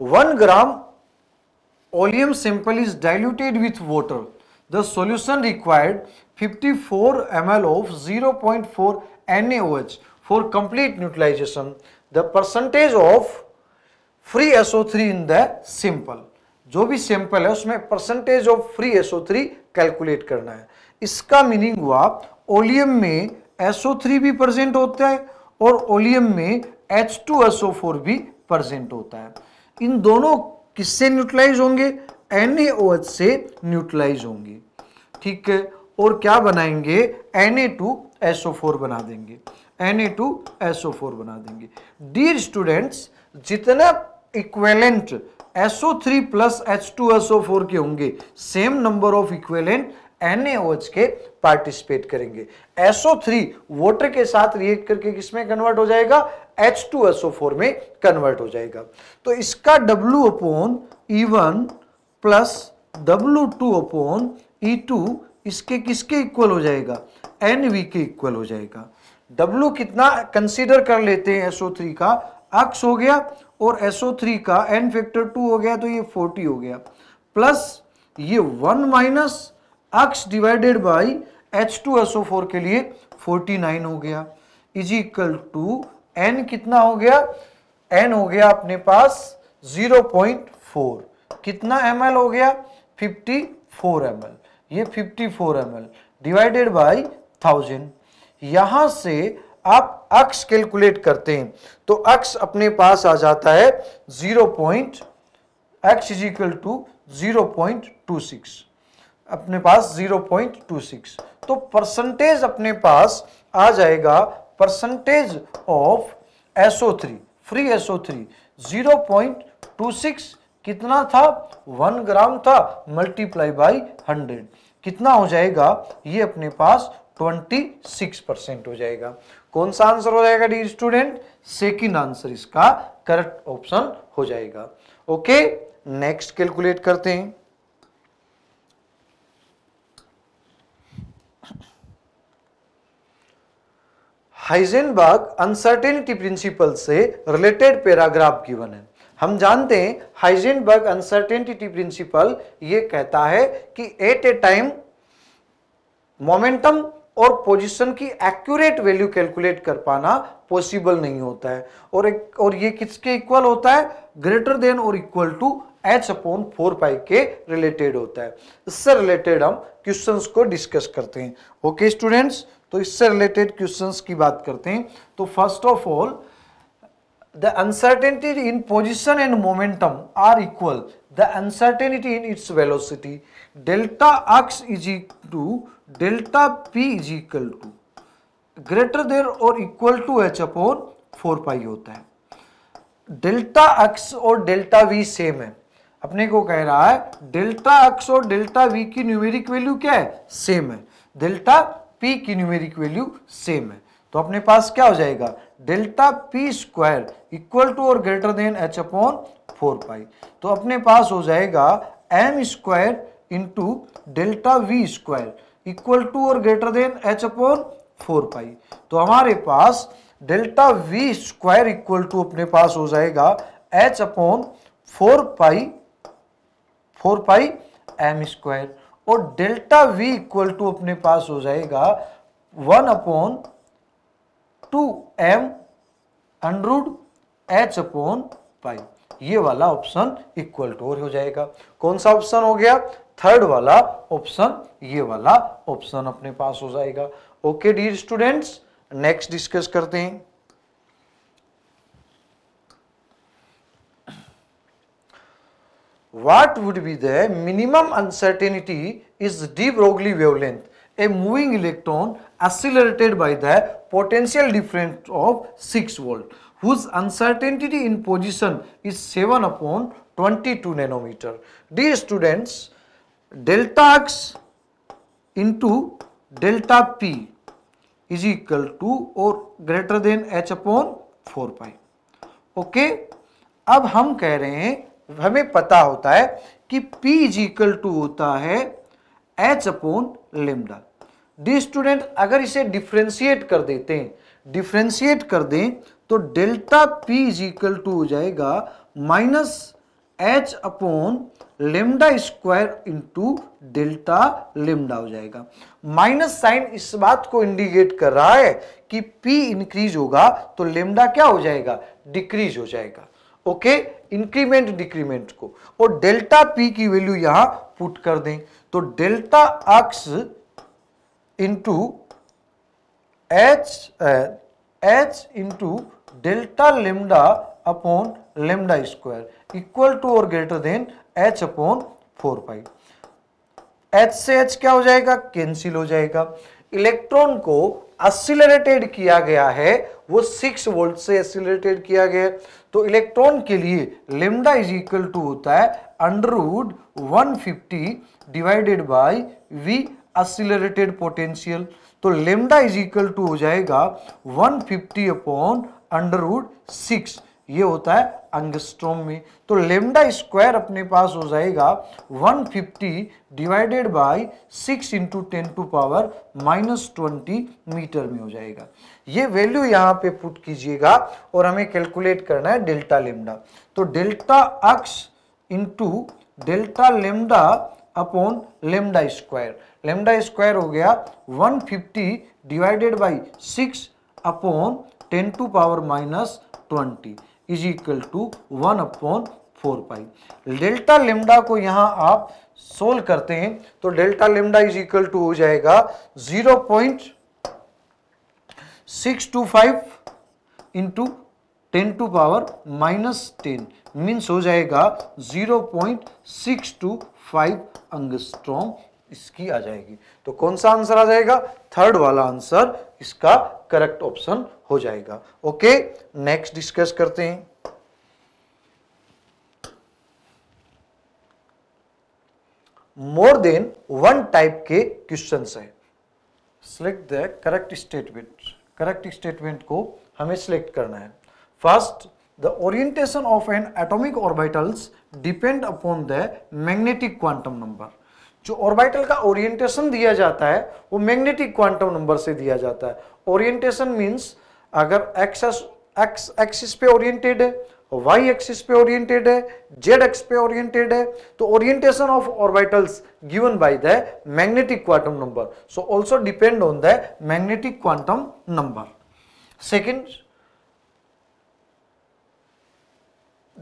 one gram oleum sample is diluted with water the solution required fifty four M L of zero point four N H for complete neutralisation the percentage of free SO three in the sample जो भी सैंपल है उसमें percentage of free SO three calculate करना है इसका मीनिंग हुआ ओलियम में एसओ थ्री भी प्रेजेंट होता है और ओलियम में एच टू फोर भी प्रेजेंट होता है इन दोनों किससे न्यूट्रलाइज होंगे एन से न्यूट्रलाइज होंगे ठीक है और क्या बनाएंगे N A two SO four बना देंगे N A two SO four बना देंगे डियर स्टूडेंट्स जितना equivalent SO3 plus H two four के होंगे same number of equivalent NaOH के पार्टिसिपेट करेंगे SO3 वाटर के साथ रिएक्ट करके किसमें कन्वर्ट हो जाएगा H2SO4 में कन्वर्ट हो जाएगा तो इसका W upon E1 plus W2 upon E2 इसके किसके इक्वल हो जाएगा NV के इक्वल हो जाएगा W कितना कंसीडर कर लेते हैं SO3 का अक्स हो गया और SO3 का N फैक्टर 2 हो गया तो ये 40 हो गया प्लस ये 1 minus X divided by H two S O four के लिए फोर्टी नाइन हो गया इज इक्वल टू एन कितना हो गया एन हो गया अपने पास जीरो पॉइंट फोर कितना एम एल हो गया फिफ्टी फोर एम एल ये fifty four M L divided by thousand यहाँ से आप अक्स कैलकुलेट करते हैं तो अक्स अपने पास आ जाता है zero point X is equal to zero point two six अपने पास 0.26 तो परसेंटेज अपने पास आ जाएगा percentage of three free two six कितना था वन ग्राम था मल्टीप्लाई बाई हंड्रेड कितना हो जाएगा ये अपने पास 26 परसेंट हो जाएगा कौन सा आंसर हो जाएगा डी स्टूडेंट सेकंड आंसर इसका करेक्ट ऑप्शन हो जाएगा ओके नेक्स्ट कैलकुलेट करते हैं हाइजेनबर्ग अनसर्टेनिटी प्रिंसिपल से रिलेटेड पैराग्राफ गिवन है हम जानते हैं हाइजेनबर्ग अनसर्टेनिटी प्रिंसिपल ये कहता है कि एट ए टाइम मोमेंटम और पोजीशन की एक्यूरेट वैल्यू कैलकुलेट कर पाना पॉसिबल नहीं होता है और एक और ये किसके इक्वल होता है ग्रेटर देन और equal to H upon four pi के रिलेटेड होता है इससे रिलेटेड हम क्वेश्चंस को डिस्कस करते हैं ओके स्टूडेंट्स तो इससे रिलेटेड क्वेश्चन की बात करते हैं तो first of all the uncertainty in position and momentum are equal the uncertainty in its velocity delta x is to delta P is equal to greater than और equal to H upon four pi होता है डेल्टा अक्स और डेल्टा वी सेम है अपने को कह रहा है डेल्टा अक्स और डेल्टा वी की न्यूमेरिक वैल्यू क्या है सेम है डेल्टा पी की न्यूमेरिक वैल्यू सेम है तो अपने पास क्या हो जाएगा delta P square equal to और greater than H upon four pi तो अपने पास हो जाएगा M square into delta V square equal to और greater than H upon four pi तो हमारे पास delta V square equal to अपने पास हो जाएगा H upon four pi four pi M square और डेल्टा वी इक्वल टू अपने पास हो जाएगा one upon two M under root H upon pi ये वाला ऑप्शन इक्वल टू और हो जाएगा कौन सा ऑप्शन हो गया थर्ड वाला ऑप्शन ये वाला ऑप्शन अपने पास हो जाएगा okay dear students next discuss करते हैं what would be the minimum uncertainty is de Broglie wavelength, a moving electron accelerated by the potential difference of 6 volt whose uncertainty in position is 7 upon 22 nanometer. Dear students, delta x into delta p is equal to or greater than h upon 4 pi. Okay okay? अब हम कह रहे हैं हमें पता होता है कि P इज इक्वल टू होता है H upon lambda dear student अगर इसे डिफ्रेंशिएट कर देते हैं डिफ्रेंशिएट कर दें तो delta P is equal to हो जाएगा minus H upon lambda square into delta lambda हो जाएगा माइनस साइन इस बात को इंडिकेट कर रहा है कि P इंक्रीज होगा तो लेमडा क्या हो जाएगा डिक्रीज हो जाएगा ओके okay? इंक्रीमेंट डिक्रीमेंट को और डेल्टा पी की वैल्यू यहां पुट कर दें तो delta x into H H into delta lambda upon lambda square equal to और greater than H upon four pi H से एच क्या हो जाएगा कैंसिल हो जाएगा इलेक्ट्रॉन को असिलेटेड किया गया है वो सिक्स वोल्ट से असिलेटेड किया गया है तो इलेक्ट्रॉन के लिए लेमडा इज इक्वल टू होता है under root 150 divided by V accelerated potential तो लेमडा इज इक्वल टू हो जाएगा 150 फिफ्टी अपॉन अंडरवुड सिक्स ये होता है अंगस्ट्रोम में तो लेमडा स्क्वायर अपने पास हो जाएगा 150 divided by 6 into ten to power minus twenty metre में हो जाएगा ये वैल्यू यहाँ पे पुट कीजिएगा और हमें कैलकुलेट करना है डेल्टा लेमडा तो delta x into delta lambda upon lambda square lambda square हो गया 150 divided by six upon ten to power minus twenty is equal to one upon four pi delta lambda को यहाँ आप सोल्व करते हैं तो delta lambda is equal to हो जाएगा zero point six two five into ten to power minus ten means हो जाएगा zero point six two five angstrom इसकी आ जाएगी तो कौन सा आंसर आ जाएगा थर्ड वाला आंसर इसका करेक्ट ऑप्शन हो जाएगा ओके नेक्स्ट डिस्कस करते हैं मोर देन वन टाइप के क्वेश्चन है select the correct statement correct statement को हमें सिलेक्ट करना है first the orientation of an atomic orbitals depend upon the magnetic quantum number जो ऑर्बिटल का ओरिएंटेशन दिया जाता है वो मैग्नेटिक क्वांटम नंबर से दिया जाता है ओरिएंटेशन मींस अगर एक्स एक्स एक्सिस पे ओरिएंटेड है वाई एक्सिस पे ओरिएंटेड है जेड एक्स पे ओरिएंटेड है तो orientation of orbitals given by the magnetic quantum number so also depend on the magnetic quantum number second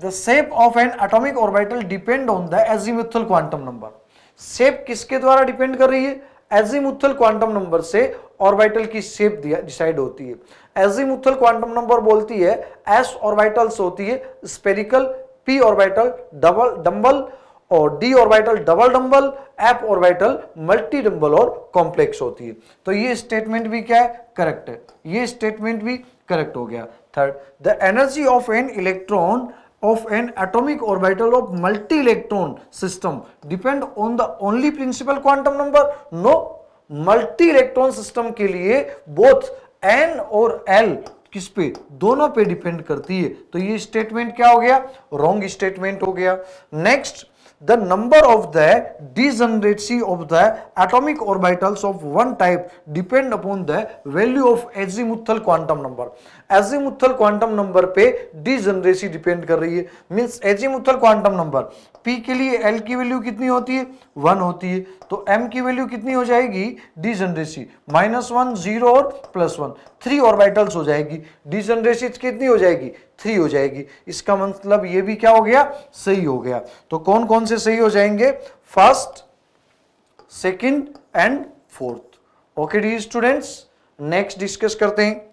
the shape of an atomic orbital depend on the azimuthal quantum number shape किसके द्वारा डिपेंड कर रही है एजिमुथल क्वांटम नंबर से ऑर्बिटल की शेप डिसाइड होती है एजिमुथल क्वांटम नंबर बोलती है एस ऑर्बिटल्स होती है spherical p orbital double dumbbell और d orbital double dumbbell f orbital multi dumbbell और कॉम्प्लेक्स होती है तो ये स्टेटमेंट भी क्या है करेक्ट है ये स्टेटमेंट भी करेक्ट हो गया third the energy of an electron of an atomic orbital of multi-electron system depend on the only principal quantum number? No. Multi-electron system के लिए both n और l किस पे दोनों पे डिपेंड करती है तो ये स्टेटमेंट क्या हो गया रॉन्ग स्टेटमेंट हो गया next the number of the degeneracy of the atomic orbitals of one type depend upon the value of azimuthal quantum number azimuthal quantum number पे degeneracy depend कर रही है means azimuthal quantum number p के लिए l की वैल्यू कितनी होती है वन होती है तो m की वैल्यू कितनी हो जाएगी डिजनरेसी माइनस वन जीरो और प्लस वन थ्री ऑर्बिटल्स हो जाएगी डिजनरेसी कितनी हो जाएगी थ्री हो जाएगी इसका मतलब ये भी क्या हो गया सही हो गया तो कौन कौन से सही हो जाएंगे first second and fourth okay dear students next discuss करते हैं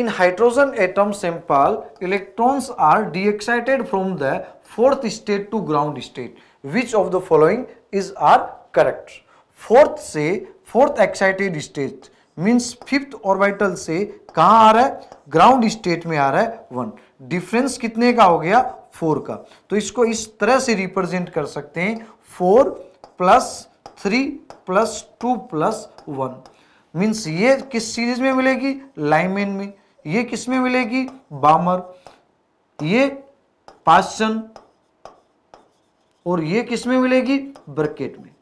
in hydrogen atom sample electrons are deexcited from the fourth state to ground state which of the following is are correct fourth से fourth excited state means fifth orbital से कहाँ आ रहा है ग्राउंड स्टेट में आ रहा है वन डिफरेंस कितने का हो गया फोर का तो इसको इस तरह से रिप्रेजेंट कर सकते हैं four plus three plus two plus one means ये किस सीरीज में मिलेगी लाइमेन में ये किस में मिलेगी बामर ये पाशन और ये किस में मिलेगी ब्रकेट में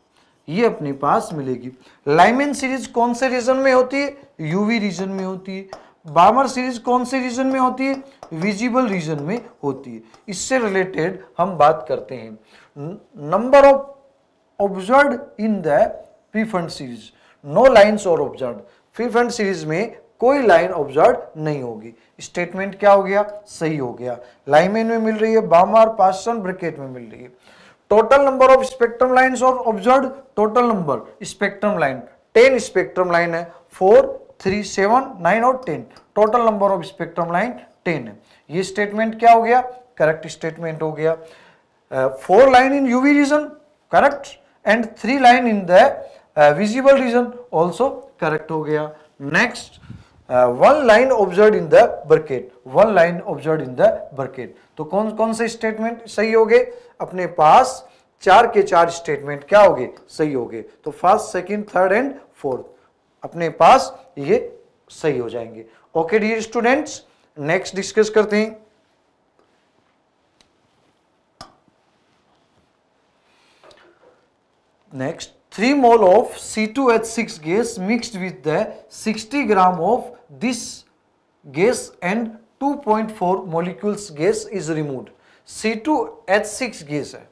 ये अपने पास मिलेगी लाइमेन सीरीज कौन से रीजन में होती है यूवी रीजन में होती है बामर सीरीज कौन से रीजन में होती है विजिबल रीजन में होती है इससे रिलेटेड हम बात करते हैं number of observe in the Pfund series no lines और ऑब्जर्व प्रीफंड सीरीज में कोई लाइन ऑब्जर्व नहीं होगी स्टेटमेंट क्या हो गया सही हो गया लाइमेन में मिल रही है बामर पासन ब्रिकेट में मिल रही है total number of spectrum line of observe total number spectrum line ten spectrum line है फोर थ्री सेवन नाइन और ten total number of spectrum line ten है ये स्टेटमेंट क्या हो गया करेक्ट स्टेटमेंट हो गया four line in UV region correct and three line in the visible region also correct हो गया next uh, one line observed in the Brackett one line observe in the Brackett तो कौन कौन से स्टेटमेंट सही हो गए अपने पास चार के चार स्टेटमेंट क्या हो गए सही हो गए तो first second third and fourth अपने पास ये सही हो जाएंगे okay dear students next discuss करते हैं next three mole of C two H six gas mix with the sixty gram of this gas and two point four molecules gas is remove C two H six gas है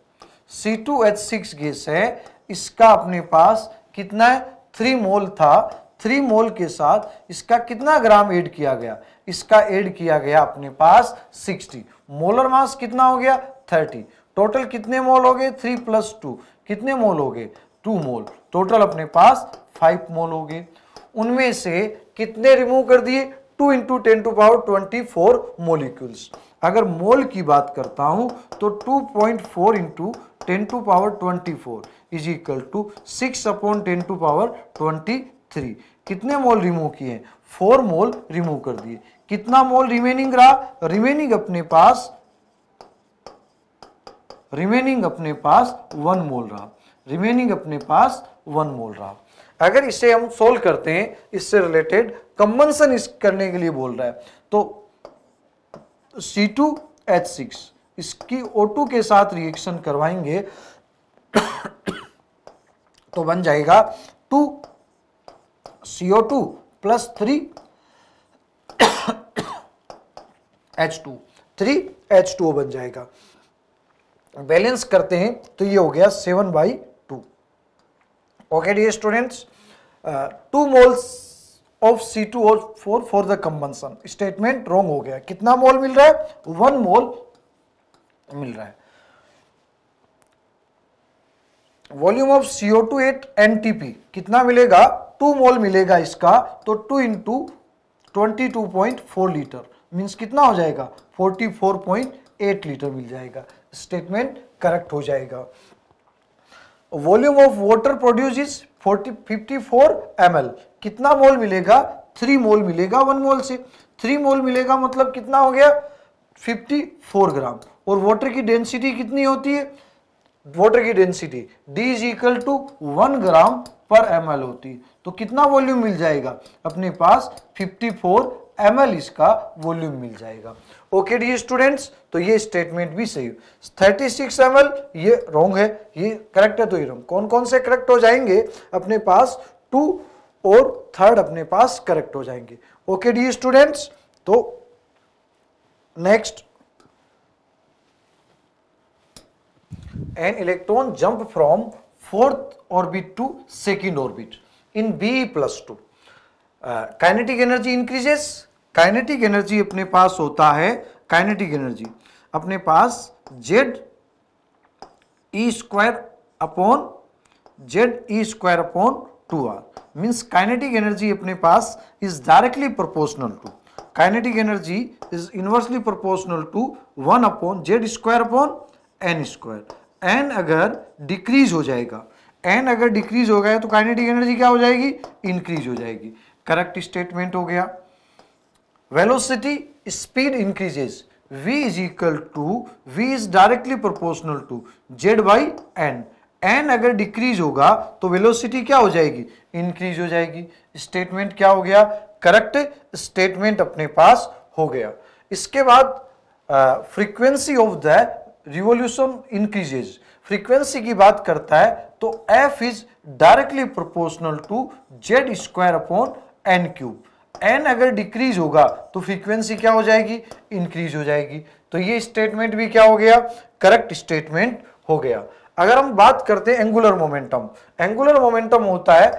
C two H six gas है इसका अपने पास कितना है थ्री मोल था थ्री मोल के साथ इसका कितना ग्राम एड किया गया इसका एड किया गया अपने पास सिक्सटी मोलर मास कितना हो गया थर्टी टोटल कितने मोल हो गए थ्री प्लस टू कितने मोल हो गए टू मोल टोटल अपने पास फाइव मोल हो गए उनमें से कितने रिमूव कर दिए two into ten to power twenty four molecules अगर मोल की बात करता हूं तो two point four into ten to power twenty four is equal to six upon ten to power twenty three कितने मोल रिमूव किए फोर मोल रिमूव कर दिए कितना मोल रिमेनिंग रहा रिमेनिंग अपने पास रिमेनिंग अपने पास वन मोल रहा रिमेनिंग अपने पास वन मोल रहा अगर इसे हम सोल्व करते हैं इससे रिलेटेड कम्बनसन इस करने के लिए बोल रहा है तो सी टू एच सिक्स इसकी ओ टू के साथ रिएक्शन करवाएंगे तो बन जाएगा two CO two plus three H two three H two बन जाएगा बैलेंस करते हैं तो ये हो गया seven by Okay dear students, uh, 2 moles of C2O4 for the combustion. Statement wrong हो गया कितना मोल मिल रहा है 1 मोल मिल रहा है volume of CO two at an NTP कितना मिलेगा टू मोल मिलेगा इसका तो two into twenty two point four litre means कितना हो जाएगा forty four point eight litre मिल जाएगा स्टेटमेंट करेक्ट हो जाएगा volume of water produce is four M l कितना मोल मिलेगा थ्री मोल मिलेगा वन मोल से थ्री मोल मिलेगा मतलब कितना हो गया 54 ग्राम और वाटर की डेंसिटी कितनी होती है वाटर की density d is equal to one gram per m होती है तो कितना वॉल्यूम मिल जाएगा अपने पास 54 एम इसका वॉल्यूम मिल जाएगा ओके डी स्टूडेंट्स तो ये स्टेटमेंट भी सही थर्टी सिक्स एम ये रॉन्ग है ये करेक्ट है तो ये रॉन्ग कौन कौन से करेक्ट हो जाएंगे अपने पास टू और थर्ड अपने पास करेक्ट हो जाएंगे ओके डी स्टूडेंट्स तो next an electron jump from fourth orbit to second orbit in B plus two kinetic energy increases kinetic energy अपने पास होता है काइनेटिक एनर्जी अपने पास जेड ई स्क्वायर अपॉन जेड ई square upon two r means kinetic energy अपने पास is directly proportional to kinetic energy is inversely proportional to one upon z square upon N square n अगर डिक्रीज हो जाएगा एन अगर डिक्रीज हो गया तो काइनेटिक एनर्जी क्या हो जाएगी इंक्रीज हो जाएगी करेक्ट स्टेटमेंट हो गया velocity speed increases v is equal to v is directly proportional to z by n n अगर डिक्रीज होगा तो वेलोसिटी क्या हो जाएगी इंक्रीज हो जाएगी स्टेटमेंट क्या हो गया करेक्ट स्टेटमेंट अपने पास हो गया इसके बाद frequency of the revolution increases frequency की बात करता है तो f is directly proportional to z square upon N cube n अगर डिक्रीज होगा तो फ्रीक्वेंसी क्या हो जाएगी इंक्रीज हो जाएगी तो ये स्टेटमेंट भी क्या हो गया करेक्ट स्टेटमेंट हो गया अगर हम बात करते हैं एंगुलर मोमेंटम एंगुलर मोमेंटम होता है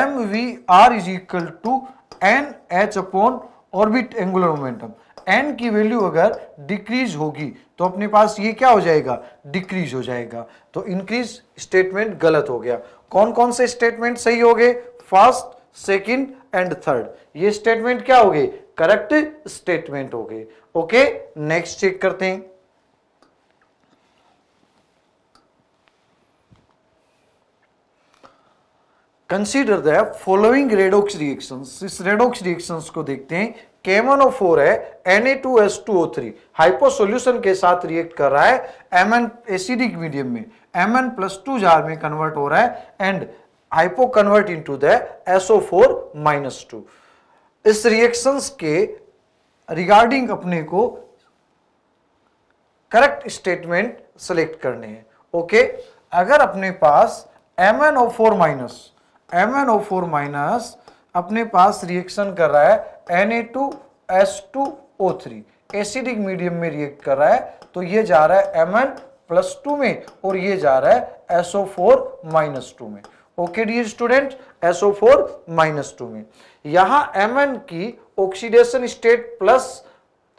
m v are is equal to n h upon orbit angular momentum n की वैल्यू अगर डिक्रीज होगी तो अपने पास ये क्या हो जाएगा डिक्रीज हो जाएगा तो इंक्रीज स्टेटमेंट गलत हो गया कौन कौन से स्टेटमेंट सही हो गए फर्स्ट सेकेंड एंड थर्ड ये स्टेटमेंट क्या होगी करेक्ट स्टेटमेंट होगी ओके नेक्स्ट चेक करते हैं consider the following redox reactions इस रेडोक्स रिएक्शंस को देखते हैं फोर oh है Na2S2O3 हाइपो सोल्यूशन के साथ रिएक्ट कर रहा है Mn एसिडिक मीडियम में Mn प्लस टू जार में कन्वर्ट हो रहा है and hypo convert into the SO4 minus two इस रिएक्शंस के रिगार्डिंग अपने को करेक्ट स्टेटमेंट सेलेक्ट करने हैं ओके अगर अपने पास M N O four minus M N O four minus अपने पास रिएक्शन कर रहा है N A two S two O three acidic medium में रिएक्ट कर रहा है तो ये जा रहा है एम एन प्लस टू में और ये जा रहा है S O four minus two में okay dear student SO four minus two में यहां एम की oxidation state plus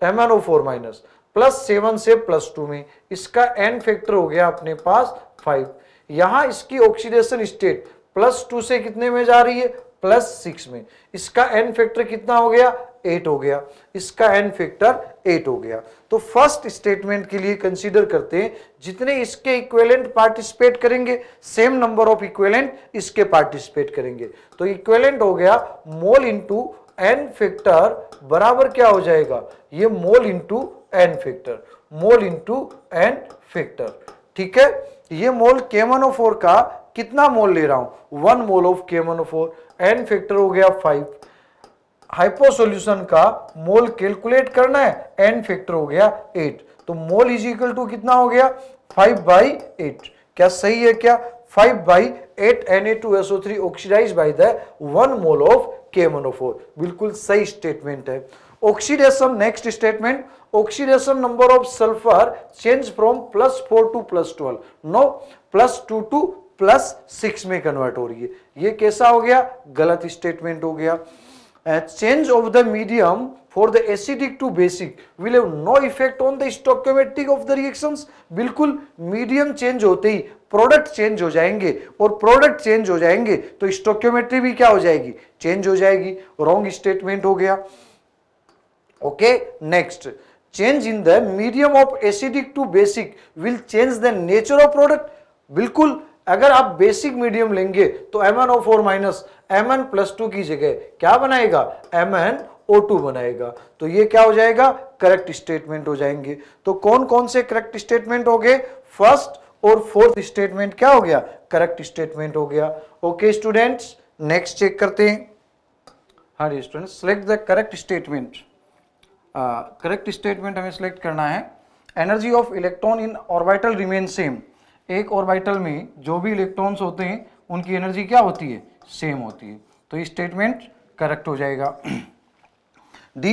M N O four minus plus seven से प्लस टू में इसका एन फैक्टर हो गया अपने पास फाइव यहां इसकी ऑक्सीडेशन स्टेट प्लस टू से कितने में जा रही है प्लस सिक्स में इसका एन फैक्टर कितना हो गया एट हो गया इसका एन फैक्टर एट हो गया तो फर्स्ट स्टेटमेंट के लिए कंसीडर करते हैं जितने इसके इक्वेलेंट पार्टिसिपेट करेंगे सेम नंबर ऑफ इक्वेलेंट इसके पार्टिसिपेट करेंगे तो इक्वेलेंट हो गया मोल इंटू एन फैक्टर बराबर क्या हो जाएगा ये mole into n factor mole into n factor ठीक है ये मोल फोर का कितना मोल ले रहा हूं one mole of four n factor हो गया फाइव हाइपो सॉल्यूशन का मोल कैलकुलेट करना है एन फैक्टर हो गया एट तो मोल इज इक्वल टू कितना हो गया फाइव बाई एट क्या सही है क्या five by eight N A two SO three oxidize by the one mole of K मोनोफोर बिल्कुल सही स्टेटमेंट है oxidation next statement oxidation number of sulphur change from plus four to plus twelve no plus two to plus six में कन्वर्ट हो रही है ये कैसा हो गया गलत स्टेटमेंट हो गया change of the medium for the acidic to basic will will have no effect on the stoichiometric of the बिल्कुल मीडियम चेंज होते ही प्रोडक्ट चेंज हो जाएंगे और प्रोडक्ट चेंज हो जाएंगे तो स्टोक्योमेट्री भी क्या हो जाएगी चेंज हो जाएगी रॉन्ग स्टेटमेंट हो गया okay next change in the medium of acidic to basic will change the nature of product बिल्कुल अगर आप बेसिक मीडियम लेंगे तो M N O four minus M N plus two की जगह क्या बनाएगा एम एन ओ टू बनाएगा तो ये क्या हो जाएगा करेक्ट स्टेटमेंट हो जाएंगे तो कौन कौन से करेक्ट स्टेटमेंट हो गए फर्स्ट और फोर्थ स्टेटमेंट क्या हो गया करेक्ट स्टेटमेंट हो गया ओके स्टूडेंट्स नेक्स्ट चेक करते हैं हाँ जी student select the correct statement correct statement हमें सेलेक्ट करना है energy of electron in orbital remain same एक ऑर्बिटल में जो भी इलेक्ट्रॉन्स होते हैं उनकी एनर्जी क्या होती है सेम होती है तो ये स्टेटमेंट करेक्ट हो जाएगा d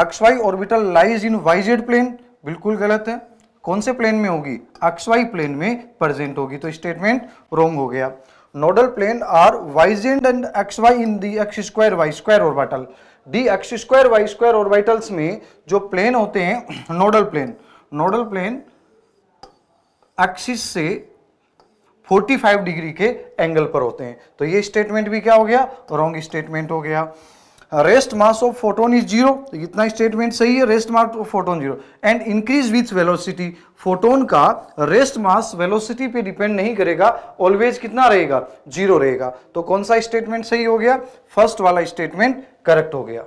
x y orbital lies in y z plane बिल्कुल गलत है कौन से प्लेन में होगी एक्स वाई प्लेन में प्रेजेंट होगी तो स्टेटमेंट रॉन्ग हो गया नोडल प्लेन आर वाइजेंड and x y in the x square y square orbital d x square y square orbitals में जो प्लेन होते हैं nodal plane nodal plane axis से 45 डिग्री के एंगल पर होते हैं तो ये स्टेटमेंट भी क्या हो गया रॉन्ग स्टेटमेंट हो गया rest mass of photon is zero तो इतना स्टेटमेंट सही है rest mass of photon zero and increase with velocity photon का रेस्ट मास वेलोसिटी पे डिपेंड नहीं करेगा ऑलवेज कितना रहेगा जीरो रहेगा तो कौन सा स्टेटमेंट सही हो गया फर्स्ट वाला स्टेटमेंट करेक्ट हो गया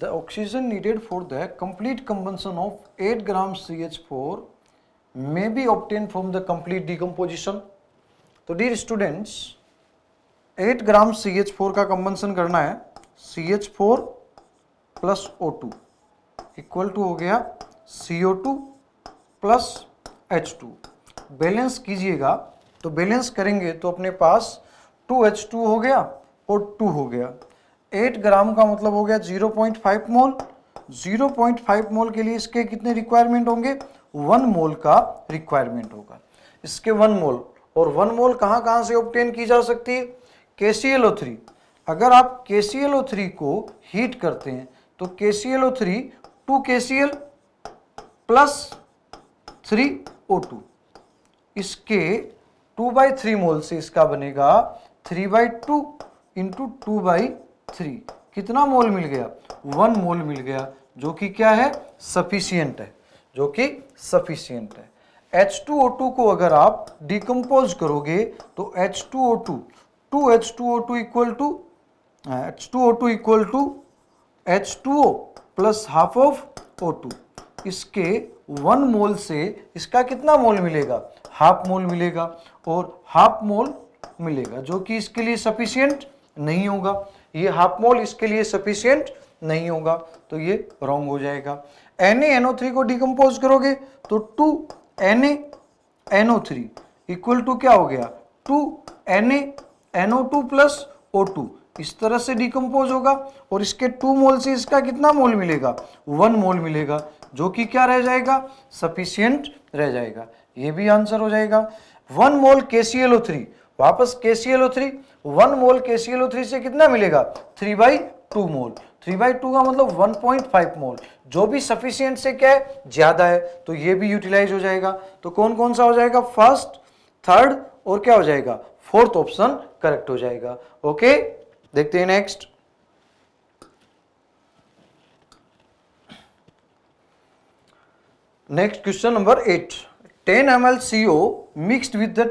the oxygen needed for the complete combustion of 8 gram C H four may be obtain from the complete decomposition. तो dear students 8 gram C H four का कंबंसन करना है C H four plus O two equal to हो गया C O two plus H two balance कीजिएगा तो बैलेंस करेंगे तो अपने पास टू एच टू हो गया और टू हो गया 8 ग्राम का मतलब हो गया 0.5 मोल 0.5 मोल के लिए इसके कितने रिक्वायरमेंट होंगे वन मोल का रिक्वायरमेंट होगा इसके वन मोल और वन मोल कहाँ कहाँ से ऑप्टेन की जा सकती है के थ्री अगर आप के थ्री को हीट करते हैं तो K C L O three two K C L plus three O two इसके टू बाई थ्री मोल से इसका बनेगा three by two into two by three कितना मोल मिल गया वन मोल मिल गया जो कि क्या है सफिशियंट है जो कि सफिशियंट है टू को अगर आप डिकम्पोज करोगे तो two two H two O two equal to H two O two equal to H two O plus half of O two इसके वन मोल से इसका कितना मोल मिलेगा हाफ मोल मिलेगा और हाफ मोल मिलेगा जो कि इसके लिए सफिशियंट नहीं होगा ये हाफ मोल इसके लिए सफिशियंट नहीं होगा तो ये रॉन्ग हो जाएगा Na को डिकम्पोज करोगे तो two N three equal to क्या हो गया two N two plus O two इस तरह से डिकम्पोज होगा और इसके टू मोल से इसका कितना मोल मिलेगा वन मोल मिलेगा जो कि क्या रह जाएगा सफिशियंट रह जाएगा ये भी आंसर हो जाएगा one mole K C L O three वापस K C L O three one mole K C L O three से कितना मिलेगा three by two mole three by two का मतलब 1.5 मोल जो भी सफिशियंट से क्या है ज़्यादा है तो ये भी यूटिलाइज हो जाएगा तो कौन कौन सा हो जाएगा फर्स्ट थर्ड और क्या हो जाएगा फोर्थ ऑप्शन करेक्ट हो जाएगा ओके देखते हैं next next question number eight 10 ml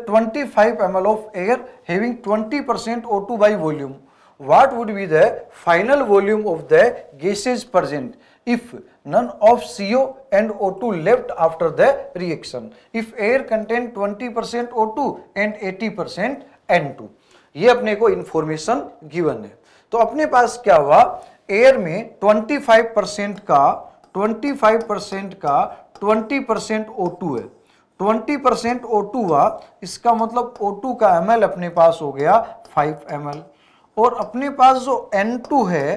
twenty five M L of air having twenty percent O two by volume what would be the final volume of the gases present if none of CO and O2 left after the reaction. If air contain 20% O2 and 80% N2. ये अपने को इंफॉर्मेशन गिवन है तो अपने पास क्या हुआ एयर में 25% का 25% का 20% O2 है 20 परसेंट ओ हुआ इसका मतलब O2 का एम अपने पास हो गया 5 एम और अपने पास जो N2 है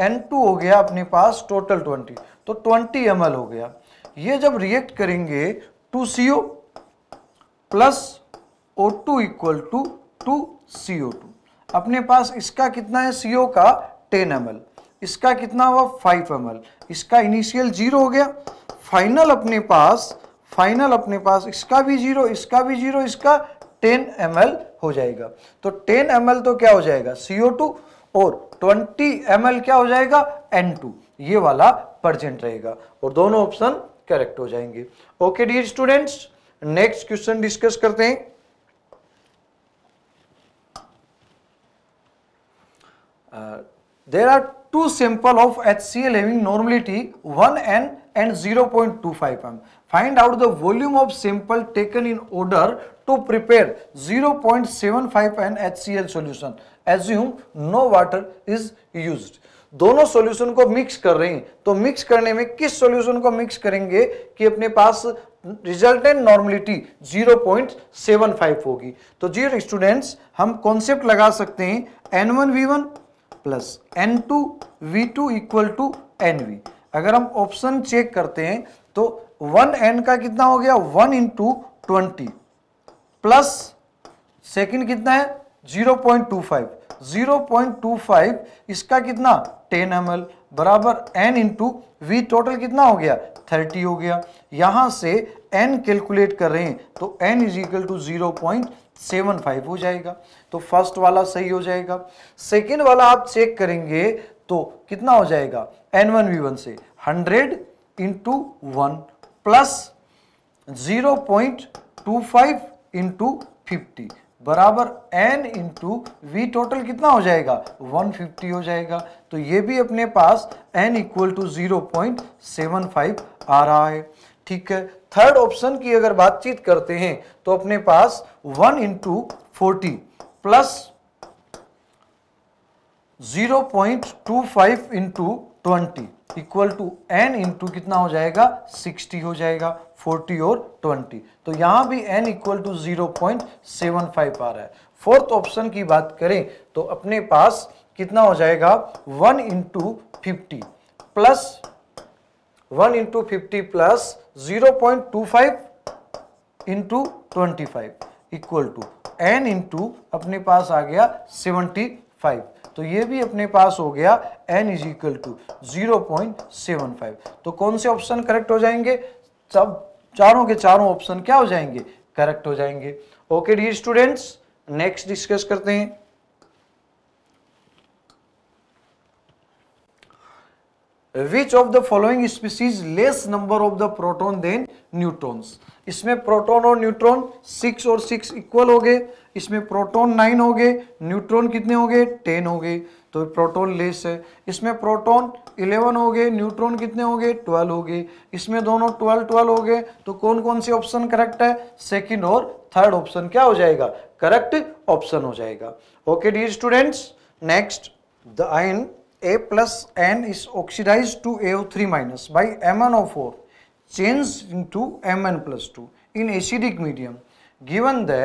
N2 हो गया अपने पास टोटल 20 तो 20 एम हो गया ये जब रिएक्ट करेंगे two C O plus O two equal to two C O two अपने पास इसका कितना है सी ओ का 10 एम इसका कितना हुआ 5 एम इसका इनिशियल जीरो हो गया फाइनल अपने पास फाइनल अपने पास इसका भी जीरो इसका भी जीरो इसका 10 एम हो जाएगा तो 10 एम तो क्या हो जाएगा CO2 और 20 एम क्या हो जाएगा N2 ये वाला प्रजेंट रहेगा और दोनों ऑप्शन करेक्ट हो जाएंगे okay dear students next question discuss करते हैं Uh, there are two sample of HCl having normality 1 N and 0.25 m. find out the volume of sample taken in order to prepare 0.75 L solution. Assume no water is used. दोनों सॉल्यूशन को मिक्स कर रहे हैं तो मिक्स करने में किस सॉल्यूशन को मिक्स करेंगे कि अपने पास रिजल्टेंट नॉर्मलिटी 0.75 होगी तो जी स्टूडेंट्स हम कॉन्सेप्ट लगा सकते हैं N one V one plus N two V two equal to N V अगर हम ऑप्शन चेक करते हैं तो वन एन का कितना हो गया one into twenty plus second कितना है zero point two five zero point two five इसका कितना टेन एम एल बराबर एन इंटू वी टोटल कितना हो गया थर्टी हो गया यहां से एन कैलकुलेट कर रहे हैं तो N is equal to zero point seven five हो जाएगा तो फर्स्ट वाला सही हो जाएगा सेकेंड वाला आप चेक करेंगे तो कितना हो जाएगा एन वन वी वन से hundred into one plus zero point two five into fifty बराबर एन इंटू वी टोटल कितना हो जाएगा 150 हो जाएगा तो ये भी अपने पास N equal to zero point seven five आ रहा है ठीक है थर्ड ऑप्शन की अगर बातचीत करते हैं तो अपने पास 1 into forty plus zero point two five into twenty equal to N into कितना हो जाएगा सिक्सटी हो जाएगा फोर्टी और ट्वेंटी तो यहाँ भी N equal to zero point seven five आ रहा है फोर्थ ऑप्शन की बात करें तो अपने पास कितना हो जाएगा one into fifty plus one into fifty plus zero point two five into twenty five equal to N into अपने पास आ गया सेवेंटी फाइव तो ये भी अपने पास हो गया N is equal to zero point seven five तो कौन से ऑप्शन करेक्ट हो जाएंगे सब चारों के चारों ऑप्शन क्या हो जाएंगे करेक्ट हो जाएंगे okay dear students next discuss करते हैं which of the following species less number of the proton than neutrons इसमें प्रोटोन और न्यूट्रॉन सिक्स और सिक्स इक्वल हो गए इसमें प्रोटोन नाइन हो गए न्यूट्रॉन कितने हो गए टेन हो गए तो प्रोटोन लेस है इसमें प्रोटोन इलेवन हो गए न्यूट्रॉन कितने हो गए ट्वेल्व हो गए इसमें दोनों ट्वेल्व ट्वेल्व हो गए तो कौन कौन से ऑप्शन करेक्ट है सेकेंड और थर्ड ऑप्शन क्या हो जाएगा करेक्ट ऑप्शन हो जाएगा okay dear students next the ion A plus N is oxidize to A three minus by M N O four change in to M N plus two in acidic medium given the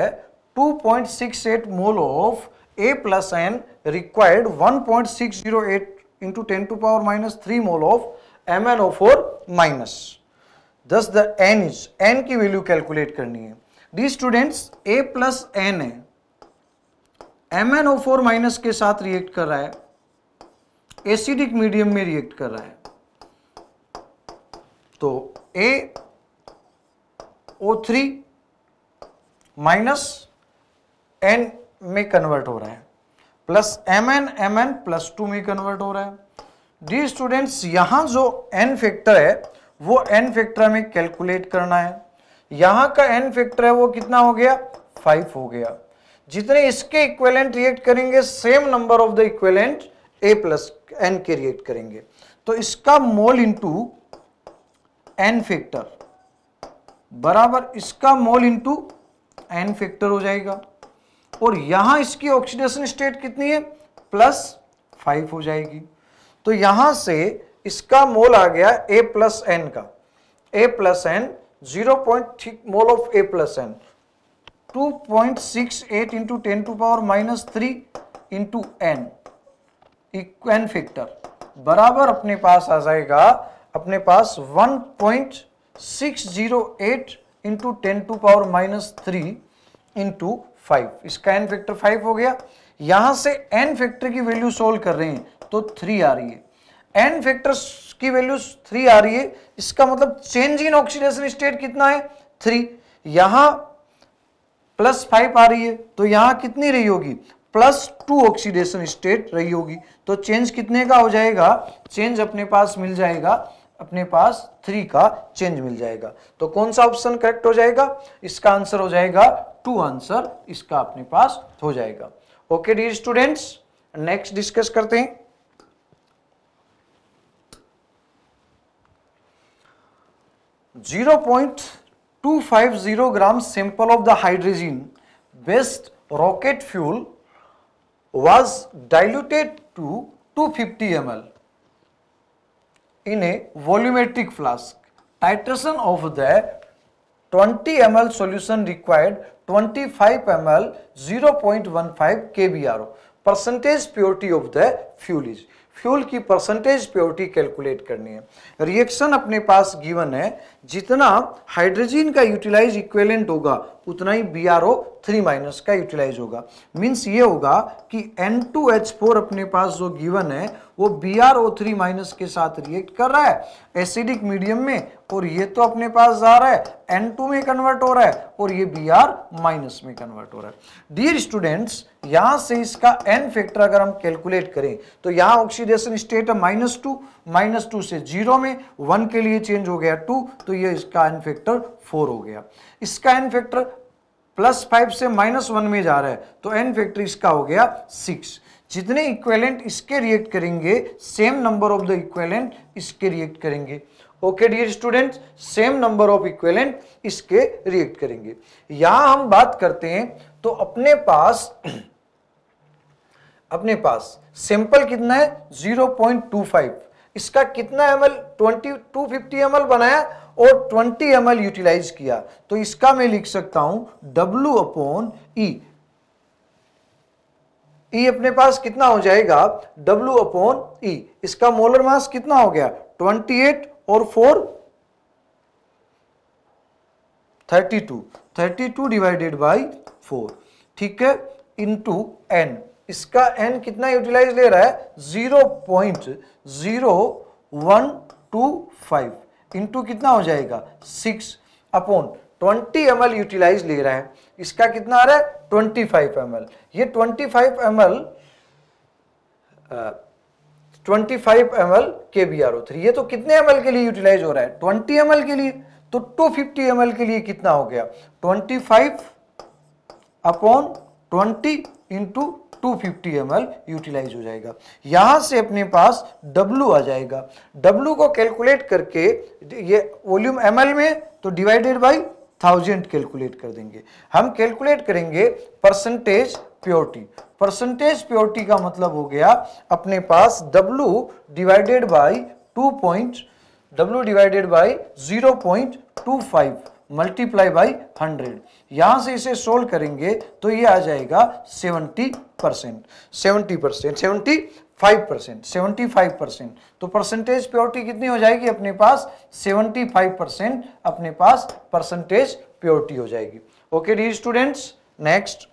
two point six eight mole of A plus N required one point six zero eight into ten to power minus three mole of M N O four minus दस द एन इज एन की वैल्यू कैलकुलेट करनी है dear students A plus N है M N O four minus के साथ रिएक्ट कर रहा है एसिडिक मीडियम में रिएक्ट कर रहा है तो A O three minus N में कन्वर्ट हो रहा है plus M N M N plus two में कन्वर्ट हो रहा है डी स्टूडेंट्स यहां जो एन फैक्टर है वो एन फैक्टर में कैलकुलेट करना है यहां का एन फैक्टर है वो कितना हो गया फाइव हो गया जितने इसके इक्वेलेंट रिएक्ट करेंगे same number of the equivalent A plus N के करेंगे तो इसका मोल इंटू एन फैक्टर बराबर इसका मोल इंटू एन फैक्टर हो जाएगा और यहां इसकी ऑक्सीडेशन स्टेट कितनी है प्लस फाइव हो जाएगी तो यहां से इसका मोल आ गया ए प्लस एन का A plus N zero point mole of A plus N two point six eight into ten to power minus three into N equivalent factor बराबर अपने पास आ जाएगा अपने पास 1.608 into ten to power minus three into five इसका एन फैक्टर फाइव हो गया यहां से एन फैक्टर की वैल्यू सोल्व कर रहे हैं तो थ्री आ रही है एन फैक्टर की वैल्यू थ्री आ रही है इसका मतलब चेंज इन ऑक्सीडेशन स्टेट कितना है थ्री यहां प्लस फाइव आ रही है तो यहां कितनी रही होगी प्लस टू ऑक्सीडेशन स्टेट रही होगी तो चेंज कितने का हो जाएगा चेंज अपने पास मिल जाएगा अपने पास थ्री का चेंज मिल जाएगा तो कौन सा ऑप्शन करेक्ट हो जाएगा इसका आंसर हो जाएगा टू आंसर इसका अपने पास हो जाएगा okay dear students next discuss करते हैं zero point two five zero gram sample of the hydrogen best rocket fuel was diluted to 250 ml in a volumetric flask titration of the 20 ml solution required 25 ml 0.15 kbr percentage purity of the fuel is fuel की परसेंटेज प्योरिटी कैलकुलेट करनी है रिएक्शन अपने पास गिवन है जितना हाइड्रोजन का यूटिलाइज इक्वेलेंट होगा उतना ही B R O three minus का यूटिलाइज होगा मीन्स ये होगा कि एन टू एच फोर अपने पास जो गिवन है वो B R O three minus के साथ रिएक्ट कर रहा है एसिडिक मीडियम में और ये तो अपने पास जा रहा है एन टू में कन्वर्ट हो रहा है और ये बी आर माइनस में कन्वर्ट हो रहा है डियर स्टूडेंट्स यहाँ से इसका एन फैक्टर अगर हम कैलकुलेट करें तो यहाँ ऑक्सीडेशन स्टेट है माइनस टू माइनस टू से जीरो में वन के लिए चेंज हो गया टू तो ये इसका एन फैक्टर फोर हो गया इसका एन फैक्टर प्लस फाइव से माइनस वन में जा रहा है तो एन फैक्टर इसका हो गया सिक्स जितने इक्वेलेंट इसके रिएक्ट करेंगे same number of the equivalent इसके रिएक्ट करेंगे okay dear student same number of equivalent इसके रिएक्ट करेंगे यहां हम बात करते हैं तो अपने पास <clears throat> अपने पास सैंपल कितना है 0.25 इसका कितना M L twenty to fifty बनाया और 20 एम यूटिलाइज किया तो इसका मैं लिख सकता हूं W upon E e।, e अपने पास कितना हो जाएगा W अपॉन ई e। इसका मोलर मास कितना हो गया 28 और 4 32 32 डिवाइडेड बाय 4 ठीक है इनटू n इसका n कितना यूटिलाइज ले रहा है zero one two five into कितना हो जाएगा six upon twenty M utilize ले रहा है इसका कितना आ रहा है ट्वेंटी फाइव एम ये twenty five M L twenty five M L के बी आर ओ थ्री ये तो कितने एम के लिए यूटिलाइज हो रहा है ट्वेंटी एम के लिए तो टू फिफ्टी एम के लिए कितना हो गया twenty five upon twenty into 250 L utilize हो जाएगा यहाँ से अपने पास W आ जाएगा W को कैलकुलेट करके ये वॉल्यूम एल में तो डिवाइडेड बाई थाउजेंड कैलकुलेट कर देंगे हम कैलकुलेट करेंगे परसेंटेज प्योरिटी परसेंटेज प्योरिटी का मतलब हो गया अपने पास W divided by two point W divided by zero point two five multiply by hundred यहां से इसे सोल्व करेंगे तो ये आ जाएगा 70 percent seventy percent seventy five percent seventy five percent तो परसेंटेज प्योरिटी कितनी हो जाएगी अपने पास सेवेंटी फाइव परसेंट अपने पास परसेंटेज प्योरिटी हो जाएगी okay dear students next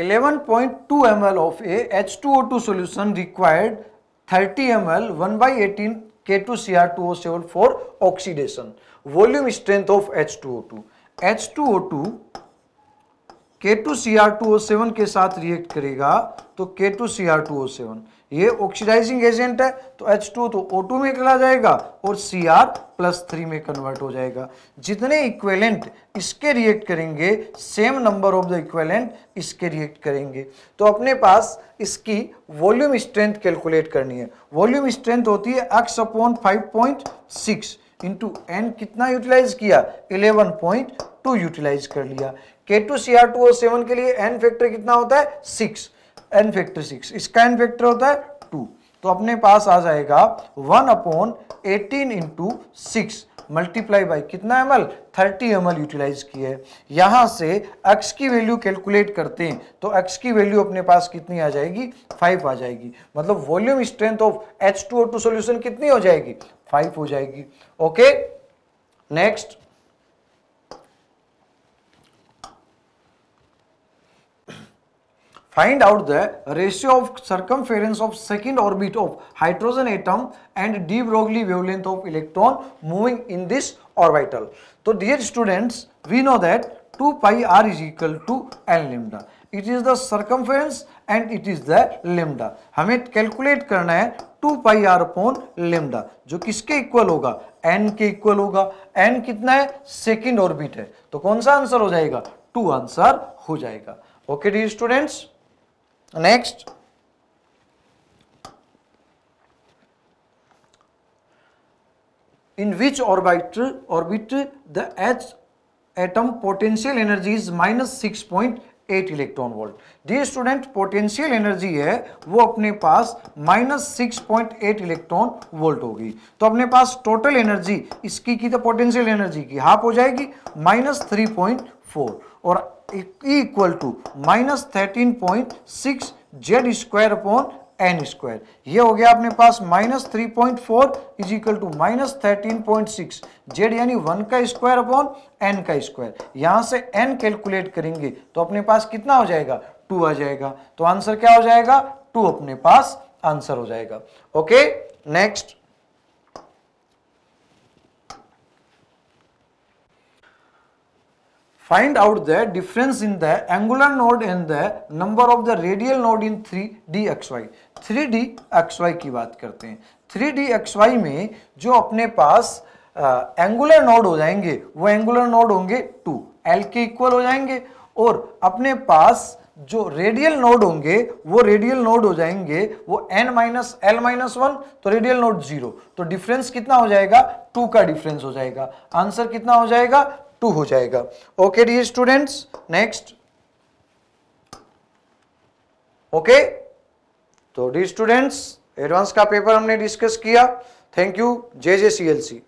eleven point two M L of a H two O two solution required thirty M L one by eighteen K two C R two O seven four oxidation volume strength of H two O two H two O two K two C R two O seven के साथ रिएक्ट करेगा तो K two C R two O seven ये ऑक्सीडाइजिंग एजेंट है तो H2 तो O2 में चला जाएगा और Cr प्लस थ्री में कन्वर्ट हो जाएगा जितने इक्वेलेंट इसके रिएक्ट करेंगे same number of the equivalent इसके रिएक्ट करेंगे तो अपने पास इसकी वॉल्यूम स्ट्रेंथ कैलकुलेट करनी है वॉल्यूम स्ट्रेंथ होती है X upon five point six into N कितना यूटिलाइज किया टू यूटिलाइज कर लिया K two C R two और सेवन के लिए एन फैक्टर कितना होता है सिक्स एन फैक्टर सिक्स इसका एन फैक्टर होता है टू तो अपने पास आ जाएगा one upon eighteen into six multiply by कितना M L thirty M L utilize किए यहाँ से एक्स की वैल्यू कैलकुलेट करते हैं तो एक्स की वैल्यू अपने पास कितनी आ जाएगी फाइव आ जाएगी मतलब volume strength of H two O two solution कितनी हो जाएगी फाइव हो जाएगी okay next Find out the ratio of circumference of second orbit of hydrogen atom and de Broglie wavelength of electron moving in this orbital. So dear students, we know that 2 pi r is equal to n lambda. It is the circumference and it is the lambda हमें कैलकुलेट करना है two pi R upon lambda जो किसके इक्वल होगा एन के इक्वल होगा एन कितना है सेकेंड ऑर्बिट है तो कौन सा आंसर हो जाएगा टू आंसर हो जाएगा okay dear students Next, in which orbit, orbit the H atom potential energy is minus eight electron volt dear student potential energy है वो अपने पास minus six point eight electron volt होगी तो अपने पास टोटल एनर्जी इसकी की तो पोटेंशियल एनर्जी की हाफ हो जाएगी माइनस थ्री पॉइंट फोर और equal to minus thirteen point six Z square upon N square ये हो गया अपने पास minus three point four is equal to minus thirteen point six Z यानी वन का स्क्वायर अपॉन एन का स्क्वायर यहाँ से एन कैलकुलेट करेंगे तो अपने पास कितना हो जाएगा टू आ जाएगा तो आंसर क्या हो जाएगा टू अपने पास आंसर हो जाएगा okay next find out the difference in the angular node and the number of the radial node in 3dxy 3dxy की बात करते हैं 3dxy में जो अपने पास एंगुलर नोड हो जाएंगे वो एंगुलर नोड होंगे 2 l के इक्वल हो जाएंगे और अपने पास जो रेडियल नोड होंगे वो रेडियल नोड हो जाएंगे वो n minus L minus one तो रेडियल नोड जीरो तो डिफरेंस कितना हो जाएगा टू का डिफरेंस हो जाएगा आंसर कितना हो जाएगा टू हो जाएगा okay dear students next okay तो डी स्टूडेंट्स एडवांस का पेपर हमने डिस्कस किया thank you J J C L C